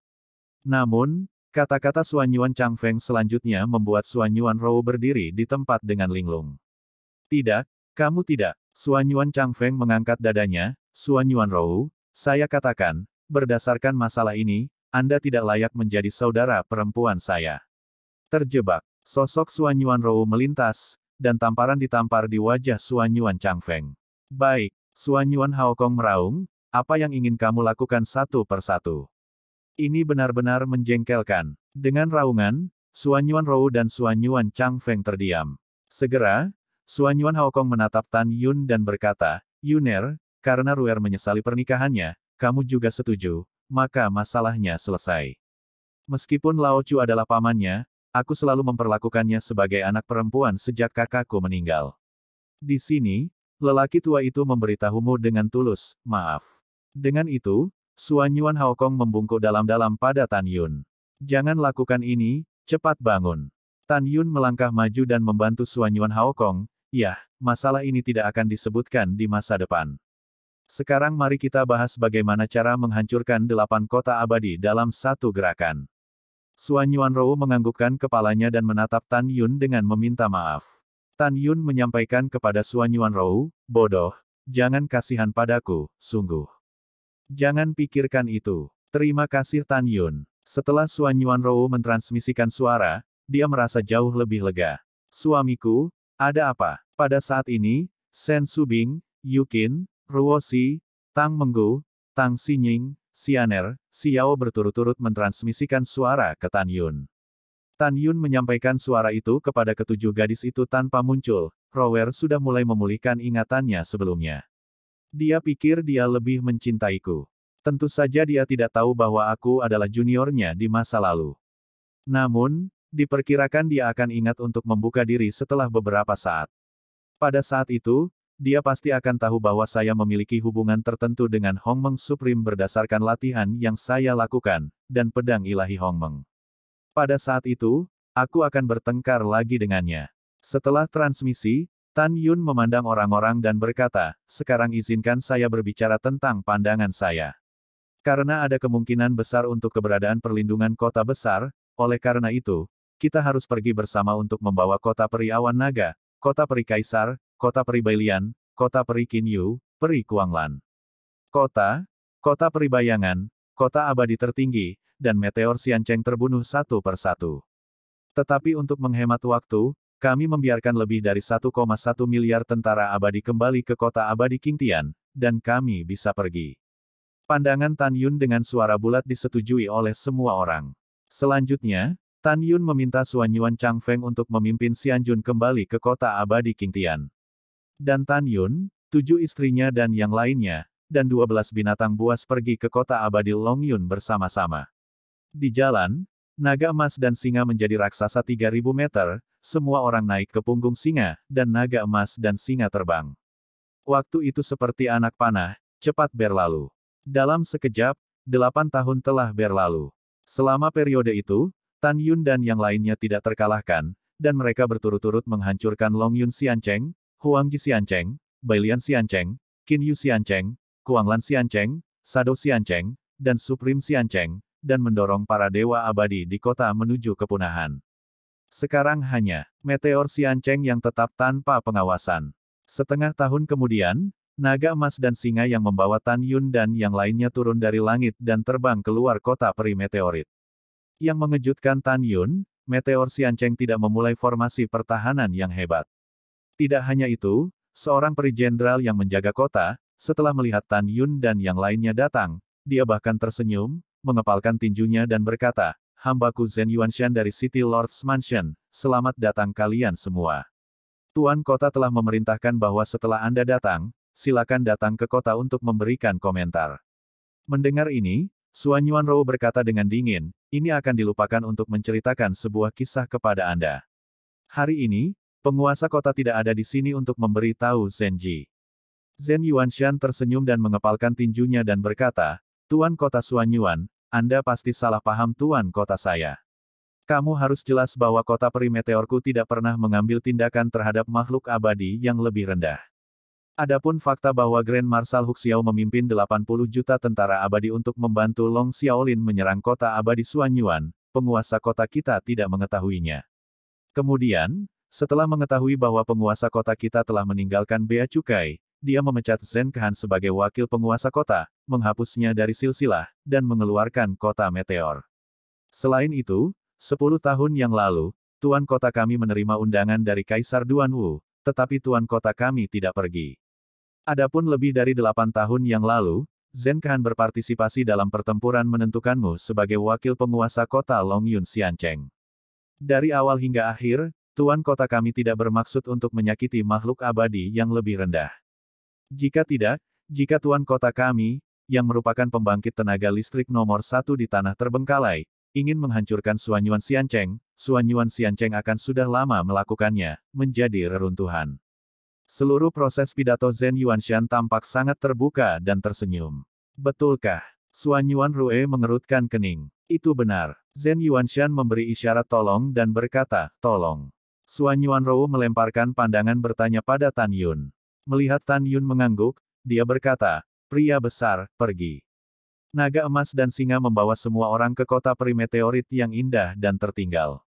Namun, Kata-kata Suan Yuan Changfeng selanjutnya membuat Suan Yuan Rou berdiri di tempat dengan linglung. Tidak, kamu tidak, Suan Yuan Chang Feng mengangkat dadanya, Suan Yuan Rou, saya katakan, berdasarkan masalah ini, Anda tidak layak menjadi saudara perempuan saya. Terjebak, sosok Suan Yuan Rou melintas, dan tamparan ditampar di wajah Suan Yuan Chang Feng. Baik, Suan Yuan Haokong meraung, apa yang ingin kamu lakukan satu persatu? Ini benar-benar menjengkelkan. Dengan raungan, Suan Yuan Rou dan Suan Yuan Chang Feng terdiam. Segera, Suan Yuan Haokong menatap Tan Yun dan berkata, Yuner, karena Ruer menyesali pernikahannya, kamu juga setuju, maka masalahnya selesai. Meskipun Lao Chu adalah pamannya, aku selalu memperlakukannya sebagai anak perempuan sejak kakakku meninggal. Di sini, lelaki tua itu memberitahumu dengan tulus, maaf. Dengan itu, Suan Yuan Haokong membungkuk dalam-dalam pada Tan Yun. Jangan lakukan ini, cepat bangun. Tan Yun melangkah maju dan membantu Suan Yuan Haokong, Ya, masalah ini tidak akan disebutkan di masa depan. Sekarang mari kita bahas bagaimana cara menghancurkan delapan kota abadi dalam satu gerakan. Suan Yuan Rou menganggukkan kepalanya dan menatap Tan Yun dengan meminta maaf. Tan Yun menyampaikan kepada Suan Yuan Rou, bodoh, jangan kasihan padaku, sungguh. Jangan pikirkan itu. Terima kasih Tan Yun. Setelah Suan Yuan Rou mentransmisikan suara, dia merasa jauh lebih lega. Suamiku, ada apa? Pada saat ini, Sen Subing, Yukin, Ruosi, Tang Menggu, Tang Xinying, Xianer, Xiao berturut-turut mentransmisikan suara ke Tan Yun. Tan Yun menyampaikan suara itu kepada ketujuh gadis itu tanpa muncul, Rower sudah mulai memulihkan ingatannya sebelumnya. Dia pikir dia lebih mencintaiku. Tentu saja dia tidak tahu bahwa aku adalah juniornya di masa lalu. Namun, diperkirakan dia akan ingat untuk membuka diri setelah beberapa saat. Pada saat itu, dia pasti akan tahu bahwa saya memiliki hubungan tertentu dengan Hong Meng Supreme berdasarkan latihan yang saya lakukan, dan pedang ilahi Hong Meng. Pada saat itu, aku akan bertengkar lagi dengannya. Setelah transmisi, Tan Yun memandang orang-orang dan berkata, sekarang izinkan saya berbicara tentang pandangan saya. Karena ada kemungkinan besar untuk keberadaan perlindungan kota besar, oleh karena itu, kita harus pergi bersama untuk membawa kota periawan naga, Kota Peri Kaisar, Kota Peri Bailian, Kota Peri Kinyu, Peri Kuanglan. Kota, Kota Peri Bayangan, Kota Abadi Tertinggi, dan Meteor Sianceng terbunuh satu per satu. Tetapi untuk menghemat waktu, kami membiarkan lebih dari 1,1 miliar tentara abadi kembali ke kota abadi Kingtian, dan kami bisa pergi. Pandangan Tan Yun dengan suara bulat disetujui oleh semua orang. Selanjutnya, Tan Yun meminta Suan Yuan Chang Feng untuk memimpin Xian Jun kembali ke kota abadi King Tian. Dan Tan Yun, tujuh istrinya dan yang lainnya, dan dua belas binatang buas pergi ke kota abadi Long Yun bersama-sama. Di jalan, naga emas dan singa menjadi raksasa 3000 meter, semua orang naik ke punggung singa, dan naga emas dan singa terbang. Waktu itu seperti anak panah, cepat berlalu. Dalam sekejap, delapan tahun telah berlalu. Selama periode itu, Tan Yun dan yang lainnya tidak terkalahkan, dan mereka berturut-turut menghancurkan Long Yun Xiancheng, Huang Ji Xiancheng, Bailian Xiancheng, Qin Yu Xiancheng, Kuanglan Xiancheng, Sado Xiancheng, dan Supreme Xiancheng, dan mendorong para dewa abadi di kota menuju kepunahan. Sekarang hanya meteor Xiancheng yang tetap tanpa pengawasan. Setengah tahun kemudian, naga emas dan singa yang membawa Tan Yun dan yang lainnya turun dari langit dan terbang keluar kota peri meteorit. Yang mengejutkan Tan Yun, Meteor Sianceng tidak memulai formasi pertahanan yang hebat. Tidak hanya itu, seorang peri jenderal yang menjaga kota, setelah melihat Tan Yun dan yang lainnya datang, dia bahkan tersenyum, mengepalkan tinjunya dan berkata, hambaku Zen Yuanshan dari City Lord's Mansion, selamat datang kalian semua. Tuan kota telah memerintahkan bahwa setelah Anda datang, silakan datang ke kota untuk memberikan komentar. Mendengar ini, Suanyuan Rou berkata dengan dingin, ini akan dilupakan untuk menceritakan sebuah kisah kepada Anda. Hari ini, penguasa kota tidak ada di sini untuk memberi tahu Zenji. Zen Yuanshan tersenyum dan mengepalkan tinjunya dan berkata, Tuan Kota Suan Yuan, Anda pasti salah paham Tuan Kota saya. Kamu harus jelas bahwa kota perimeteorku tidak pernah mengambil tindakan terhadap makhluk abadi yang lebih rendah. Adapun fakta bahwa Grand Marshal Huxiao memimpin 80 juta tentara abadi untuk membantu Long Xiaolin menyerang kota abadi Suanyuan, penguasa kota kita tidak mengetahuinya. Kemudian, setelah mengetahui bahwa penguasa kota kita telah meninggalkan Bea Cukai, dia memecat Zhen Kehan sebagai wakil penguasa kota, menghapusnya dari silsilah, dan mengeluarkan kota meteor. Selain itu, 10 tahun yang lalu, Tuan Kota kami menerima undangan dari Kaisar Duan Wu, tetapi Tuan Kota kami tidak pergi. Adapun lebih dari delapan tahun yang lalu, Zen Kahan berpartisipasi dalam pertempuran menentukanmu sebagai wakil penguasa kota Long Longyun Xiancheng. Dari awal hingga akhir, Tuan kota kami tidak bermaksud untuk menyakiti makhluk abadi yang lebih rendah. Jika tidak, jika Tuan kota kami, yang merupakan pembangkit tenaga listrik nomor satu di tanah terbengkalai, ingin menghancurkan Suanyuan Xiancheng, Suanyuan Xiancheng akan sudah lama melakukannya, menjadi reruntuhan. Seluruh proses pidato Zhen Yuanshan tampak sangat terbuka dan tersenyum. Betulkah? Suanyuan Yuan Rue mengerutkan kening. Itu benar. Zhen Yuanshan memberi isyarat tolong dan berkata, tolong. Suanyuan Yuan Rue melemparkan pandangan bertanya pada Tan Yun. Melihat Tan Yun mengangguk, dia berkata, pria besar, pergi. Naga emas dan singa membawa semua orang ke kota perimeteorit yang indah dan tertinggal.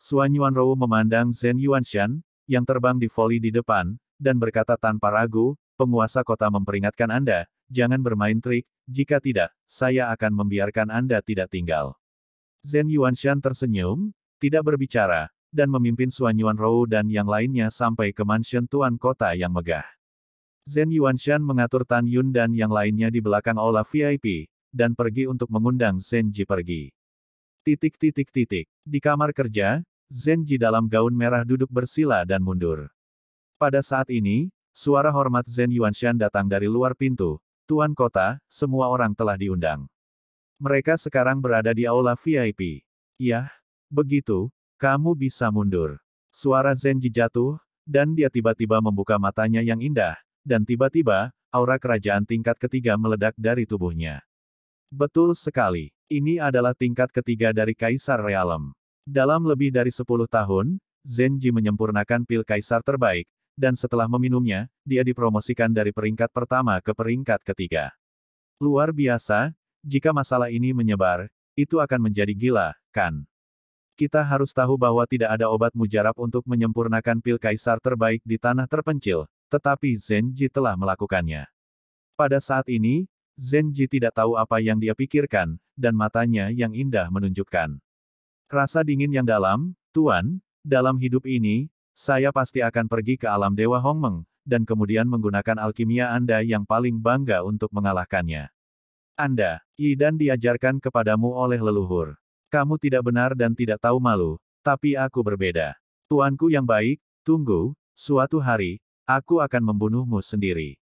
Suanyuan Yuan Rou memandang Zhen Yuanshan, yang terbang di voli di depan, dan berkata tanpa ragu, penguasa kota memperingatkan Anda, jangan bermain trik, jika tidak, saya akan membiarkan Anda tidak tinggal. Zhen Yuanshan tersenyum, tidak berbicara, dan memimpin Suan Yuan Rou dan yang lainnya sampai ke mansion tuan kota yang megah. Zhen Yuanshan mengatur Tan Yun dan yang lainnya di belakang aula VIP, dan pergi untuk mengundang Zhen Ji pergi. Titik titik titik. Di kamar kerja, Ji dalam gaun merah duduk bersila dan mundur. Pada saat ini, suara hormat Zhen Yuanshan datang dari luar pintu, Tuan Kota, semua orang telah diundang. Mereka sekarang berada di aula VIP. Yah, begitu, kamu bisa mundur. Suara Zenji jatuh, dan dia tiba-tiba membuka matanya yang indah, dan tiba-tiba, aura kerajaan tingkat ketiga meledak dari tubuhnya. Betul sekali, ini adalah tingkat ketiga dari Kaisar Realem. Dalam lebih dari sepuluh tahun, Zenji menyempurnakan pil Kaisar terbaik, dan setelah meminumnya, dia dipromosikan dari peringkat pertama ke peringkat ketiga. Luar biasa, jika masalah ini menyebar, itu akan menjadi gila, kan? Kita harus tahu bahwa tidak ada obat mujarab untuk menyempurnakan pil kaisar terbaik di tanah terpencil, tetapi Zenji telah melakukannya. Pada saat ini, Zenji tidak tahu apa yang dia pikirkan, dan matanya yang indah menunjukkan. Rasa dingin yang dalam, Tuan, dalam hidup ini, saya pasti akan pergi ke alam Dewa Hongmeng, dan kemudian menggunakan alkimia Anda yang paling bangga untuk mengalahkannya. Anda, Yi dan diajarkan kepadamu oleh leluhur. Kamu tidak benar dan tidak tahu malu, tapi aku berbeda. Tuanku yang baik, tunggu, suatu hari, aku akan membunuhmu sendiri.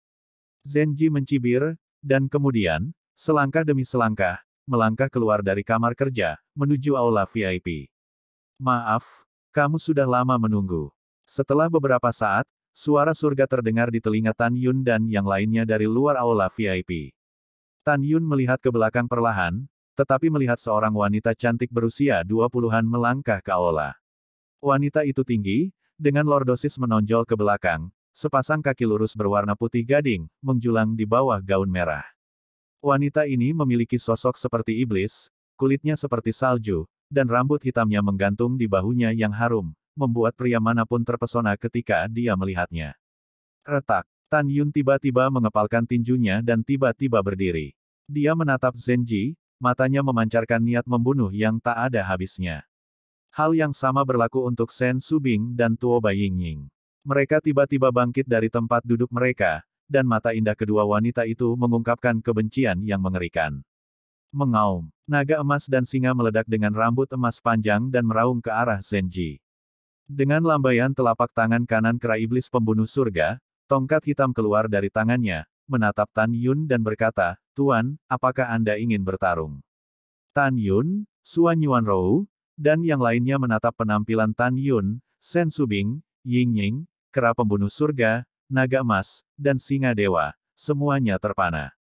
Zenji mencibir, dan kemudian, selangkah demi selangkah, melangkah keluar dari kamar kerja, menuju aula VIP. Maaf, kamu sudah lama menunggu. Setelah beberapa saat, suara surga terdengar di telinga Tan Yun dan yang lainnya dari luar aula VIP. Tan Yun melihat ke belakang perlahan, tetapi melihat seorang wanita cantik berusia dua puluhan melangkah ke aula. Wanita itu tinggi, dengan lordosis menonjol ke belakang, sepasang kaki lurus berwarna putih gading, menjulang di bawah gaun merah. Wanita ini memiliki sosok seperti iblis, kulitnya seperti salju, dan rambut hitamnya menggantung di bahunya yang harum, membuat pria manapun terpesona ketika dia melihatnya. Retak, Tan Yun tiba-tiba mengepalkan tinjunya dan tiba-tiba berdiri. Dia menatap Zenji, matanya memancarkan niat membunuh yang tak ada habisnya. Hal yang sama berlaku untuk Shen Subing dan Tuo Baiying. Mereka tiba-tiba bangkit dari tempat duduk mereka, dan mata indah kedua wanita itu mengungkapkan kebencian yang mengerikan. Mengaum, naga emas dan singa meledak dengan rambut emas panjang dan meraung ke arah Zenji. Dengan lambaian telapak tangan kanan kera iblis pembunuh surga, tongkat hitam keluar dari tangannya, menatap Tan Yun dan berkata, Tuan, apakah Anda ingin bertarung? Tan Yun, Suan Yuan Rou, dan yang lainnya menatap penampilan Tan Yun, Sen Subing, Ying Ying, kera pembunuh surga, naga emas, dan singa dewa, semuanya terpana.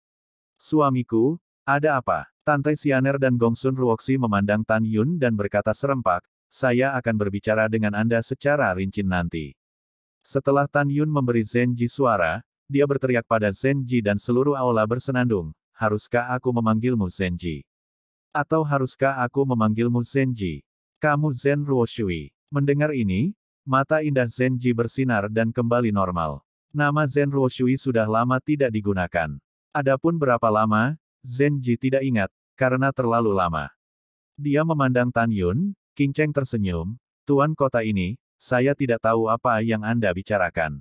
Suamiku, ada apa? Tante Sianer dan Gongsun Ruoxi memandang Tan Yun dan berkata serempak, saya akan berbicara dengan Anda secara rinci nanti. Setelah Tan Yun memberi Zenji suara, dia berteriak pada Zenji dan seluruh aula bersenandung, haruskah aku memanggilmu Zenji? Atau haruskah aku memanggilmu Zenji? Kamu Zen Ruoshui. Mendengar ini, mata indah Zenji bersinar dan kembali normal. Nama Zen Ruoshui sudah lama tidak digunakan. Adapun berapa lama, Zenji tidak ingat, karena terlalu lama. Dia memandang Tan Yun, King Cheng tersenyum, Tuan kota ini, saya tidak tahu apa yang Anda bicarakan.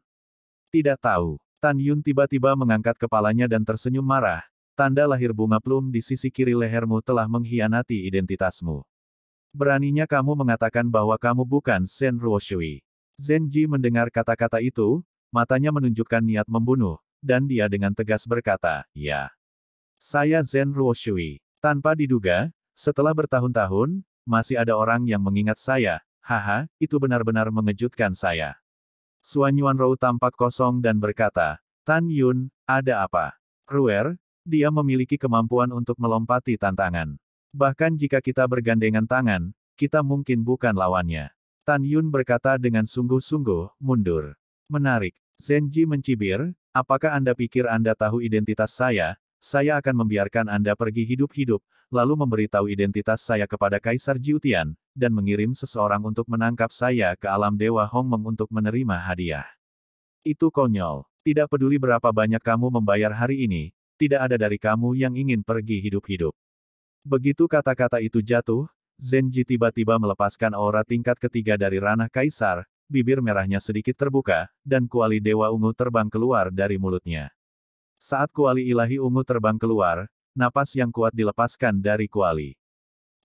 Tidak tahu. Tan Yun tiba-tiba mengangkat kepalanya dan tersenyum marah, tanda lahir bunga plum di sisi kiri lehermu telah mengkhianati identitasmu. Beraninya kamu mengatakan bahwa kamu bukan Shen Ruoshui. Zhen Ji mendengar kata-kata itu, matanya menunjukkan niat membunuh, dan dia dengan tegas berkata, ya. Saya Zhen Ruoshui. Tanpa diduga, setelah bertahun-tahun, masih ada orang yang mengingat saya, haha, itu benar-benar mengejutkan saya. Suan Yuan Rou tampak kosong dan berkata, Tan Yun, ada apa? Ruer, dia memiliki kemampuan untuk melompati tantangan. Bahkan jika kita bergandengan tangan, kita mungkin bukan lawannya. Tan Yun berkata dengan sungguh-sungguh, mundur. Menarik. Zenji mencibir, apakah Anda pikir Anda tahu identitas saya? Saya akan membiarkan Anda pergi hidup-hidup, lalu memberitahu identitas saya kepada Kaisar Jiutian, dan mengirim seseorang untuk menangkap saya ke alam Dewa Hongmeng untuk menerima hadiah. Itu konyol. Tidak peduli berapa banyak kamu membayar hari ini, tidak ada dari kamu yang ingin pergi hidup-hidup. Begitu kata-kata itu jatuh, Zenji tiba-tiba melepaskan aura tingkat ketiga dari ranah Kaisar, bibir merahnya sedikit terbuka, dan kuali Dewa Ungu terbang keluar dari mulutnya. Saat kuali ilahi ungu terbang keluar, napas yang kuat dilepaskan dari kuali.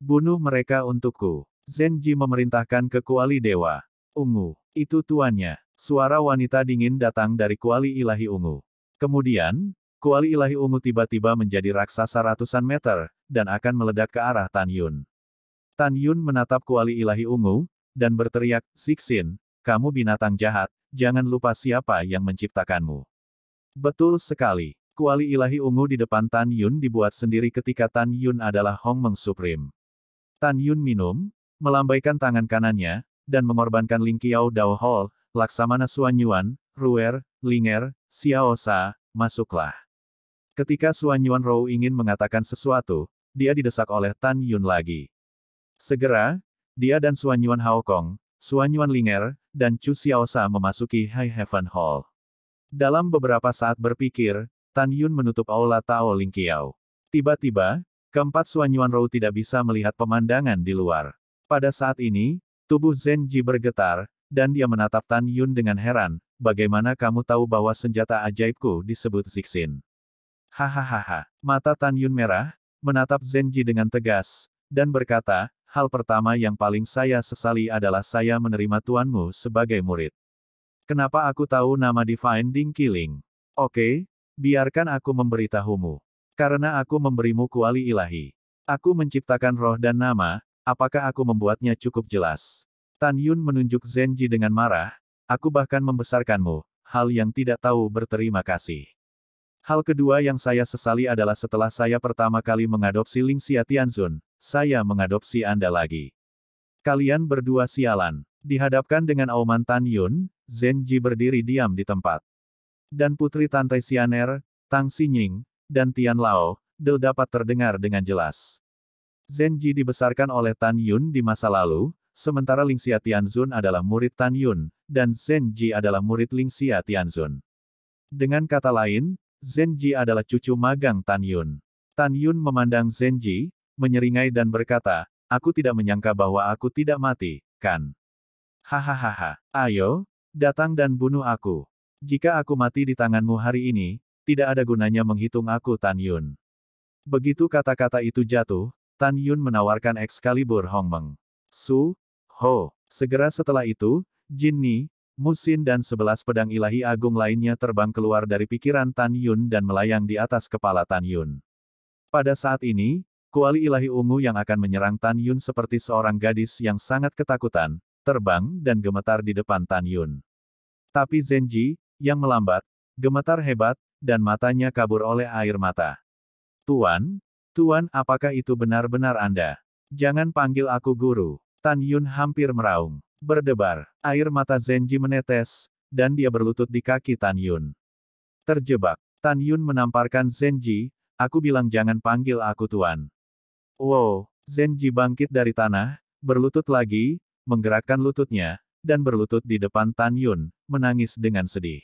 Bunuh mereka untukku. Zenji memerintahkan ke kuali dewa. Ungu, itu tuannya. Suara wanita dingin datang dari kuali ilahi ungu. Kemudian, kuali ilahi ungu tiba-tiba menjadi raksasa ratusan meter, dan akan meledak ke arah Tan Yun. Tan Yun menatap kuali ilahi ungu, dan berteriak, Siksin, kamu binatang jahat, jangan lupa siapa yang menciptakanmu. Betul sekali. Kuali ilahi ungu di depan Tan Yun dibuat sendiri ketika Tan Yun adalah Hong Meng Supreme. Tan Yun minum, melambaikan tangan kanannya, dan mengorbankan Ling Qiao Dao Hall, Laksamana Suan Yuan, Ruer, Linger, Xiao Sa, masuklah. Ketika Suan Yuan Rou ingin mengatakan sesuatu, dia didesak oleh Tan Yun lagi. Segera, dia dan Suan Yuan Hao Kong, Suan Yuan Linger, dan Chu Xiao Sa memasuki High Heaven Hall. Dalam beberapa saat berpikir, Tan Yun menutup aula Tao Lingqiao. Tiba-tiba, keempat Suan Yuan Rou tidak bisa melihat pemandangan di luar. Pada saat ini, tubuh Zhen Ji bergetar, dan dia menatap Tan Yun dengan heran, bagaimana kamu tahu bahwa senjata ajaibku disebut Zixin? Hahaha, mata Tan Yun merah, menatap Zhen Ji dengan tegas, dan berkata, hal pertama yang paling saya sesali adalah saya menerima tuanmu sebagai murid. Kenapa aku tahu nama Divine Ding Killing? Oke, Biarkan aku memberitahumu. Karena aku memberimu kuali ilahi. Aku menciptakan roh dan nama, apakah aku membuatnya cukup jelas? Tan Yun menunjuk Zenji dengan marah, aku bahkan membesarkanmu, hal yang tidak tahu berterima kasih. Hal kedua yang saya sesali adalah setelah saya pertama kali mengadopsi ling Xia Tianzun, saya mengadopsi Anda lagi. Kalian berdua sialan. Dihadapkan dengan auman Tan Yun, Zenji berdiri diam di tempat dan putri tantai Sianer, Tang Xinying, dan Tian Lao, Del dapat terdengar dengan jelas. Zhen Ji dibesarkan oleh Tan Yun di masa lalu, sementara ling Xia Tianzun adalah murid Tan Yun, dan Zhen Ji adalah murid ling Xia Tianzun. Dengan kata lain, Zhen Ji adalah cucu magang Tan Yun. Tan Yun memandang Zhen Ji, menyeringai dan berkata, aku tidak menyangka bahwa aku tidak mati, kan? Hahaha, ayo, datang dan bunuh aku. Jika aku mati di tanganmu hari ini, tidak ada gunanya menghitung aku Tan Yun. Begitu kata-kata itu jatuh, Tan Yun menawarkan Excalibur Meng. Su, Ho. Segera setelah itu, Jin Ni, Musin dan sebelas pedang ilahi agung lainnya terbang keluar dari pikiran Tan Yun dan melayang di atas kepala Tan Yun. Pada saat ini, kuali ilahi ungu yang akan menyerang Tan Yun seperti seorang gadis yang sangat ketakutan, terbang dan gemetar di depan Tan Yun. Tapi Zenji, yang melambat, gemetar hebat, dan matanya kabur oleh air mata. Tuan, Tuan apakah itu benar-benar Anda? Jangan panggil aku guru. Tan Yun hampir meraung. Berdebar, air mata Zenji menetes, dan dia berlutut di kaki Tan Yun. Terjebak, Tan Yun menamparkan Zenji, aku bilang jangan panggil aku Tuan. Wow, Zenji bangkit dari tanah, berlutut lagi, menggerakkan lututnya, dan berlutut di depan Tan Yun, menangis dengan sedih.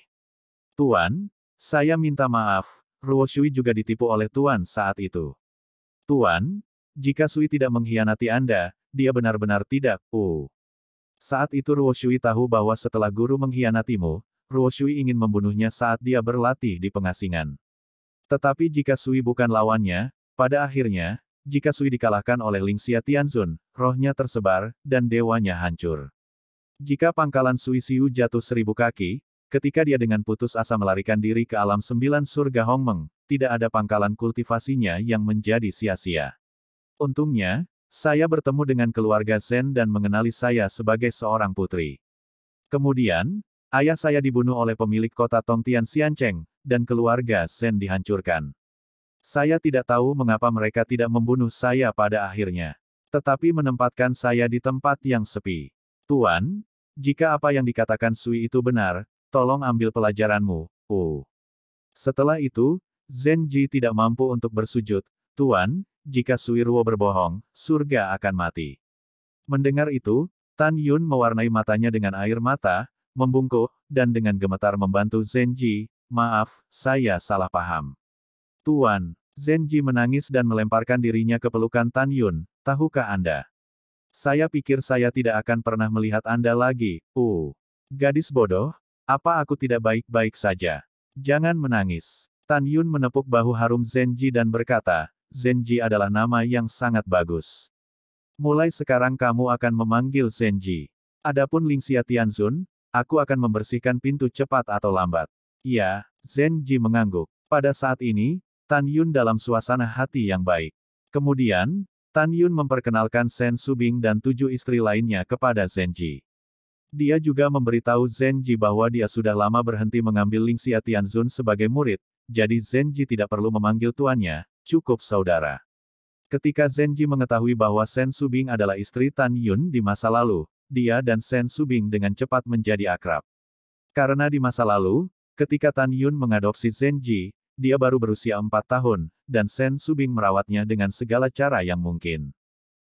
Tuan, saya minta maaf, Ruo Shui juga ditipu oleh Tuan saat itu. Tuan, jika Sui tidak mengkhianati Anda, dia benar-benar tidak, uh. Saat itu Ruo Shui tahu bahwa setelah guru mengkhianatimu, Ruo Shui ingin membunuhnya saat dia berlatih di pengasingan. Tetapi jika Sui bukan lawannya, pada akhirnya, jika Sui dikalahkan oleh Ling Xia Tianzun, rohnya tersebar, dan dewanya hancur. Jika pangkalan Suisiu jatuh seribu kaki, ketika dia dengan putus asa melarikan diri ke alam sembilan surga Hongmeng, tidak ada pangkalan kultivasinya yang menjadi sia-sia. Untungnya, saya bertemu dengan keluarga Zen dan mengenali saya sebagai seorang putri. Kemudian, ayah saya dibunuh oleh pemilik kota Tongtian Xiancheng, dan keluarga Zen dihancurkan. Saya tidak tahu mengapa mereka tidak membunuh saya pada akhirnya. Tetapi menempatkan saya di tempat yang sepi. Tuan, jika apa yang dikatakan Sui itu benar, tolong ambil pelajaranmu, U. Setelah itu, Zen Ji tidak mampu untuk bersujud, Tuan, jika Sui Ruo berbohong, surga akan mati. Mendengar itu, Tan Yun mewarnai matanya dengan air mata, membungkuk, dan dengan gemetar membantu Zen Ji, maaf, saya salah paham. Tuan, Zen Ji menangis dan melemparkan dirinya ke pelukan Tan Yun, tahukah Anda? Saya pikir saya tidak akan pernah melihat Anda lagi, uh. Gadis bodoh, apa aku tidak baik-baik saja? Jangan menangis. Tan Yun menepuk bahu harum Zenji dan berkata, Zenji adalah nama yang sangat bagus. Mulai sekarang kamu akan memanggil Zenji. Adapun Ling Xia Tianzun, aku akan membersihkan pintu cepat atau lambat. Ya, Zenji mengangguk. Pada saat ini, Tan Yun dalam suasana hati yang baik. Kemudian, Tan Yun memperkenalkan Shen Subing dan tujuh istri lainnya kepada Zhen Dia juga memberitahu Zhen Ji bahwa dia sudah lama berhenti mengambil Lingxia Tianzun sebagai murid, jadi Zhen tidak perlu memanggil tuannya, cukup saudara. Ketika Zhen mengetahui bahwa Shen Subing adalah istri Tan Yun di masa lalu, dia dan Shen Subing dengan cepat menjadi akrab. Karena di masa lalu, ketika Tan Yun mengadopsi Zhen dia baru berusia empat tahun, dan Sen Subing merawatnya dengan segala cara yang mungkin.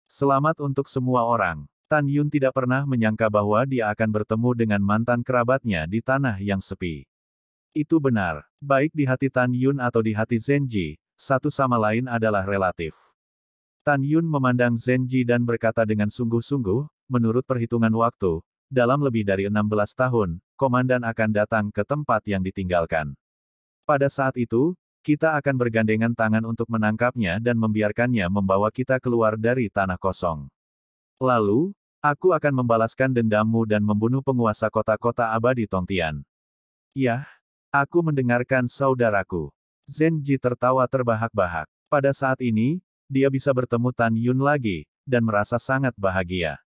Selamat untuk semua orang. Tan Yun tidak pernah menyangka bahwa dia akan bertemu dengan mantan kerabatnya di tanah yang sepi. Itu benar, baik di hati Tan Yun atau di hati Zenji, satu sama lain adalah relatif. Tan Yun memandang Zenji dan berkata dengan sungguh-sungguh, menurut perhitungan waktu, dalam lebih dari 16 tahun, komandan akan datang ke tempat yang ditinggalkan. Pada saat itu, kita akan bergandengan tangan untuk menangkapnya dan membiarkannya membawa kita keluar dari tanah kosong. Lalu, aku akan membalaskan dendammu dan membunuh penguasa kota-kota abadi Tongtian. Yah, aku mendengarkan saudaraku. Zenji tertawa terbahak-bahak. Pada saat ini, dia bisa bertemu Tan Yun lagi, dan merasa sangat bahagia.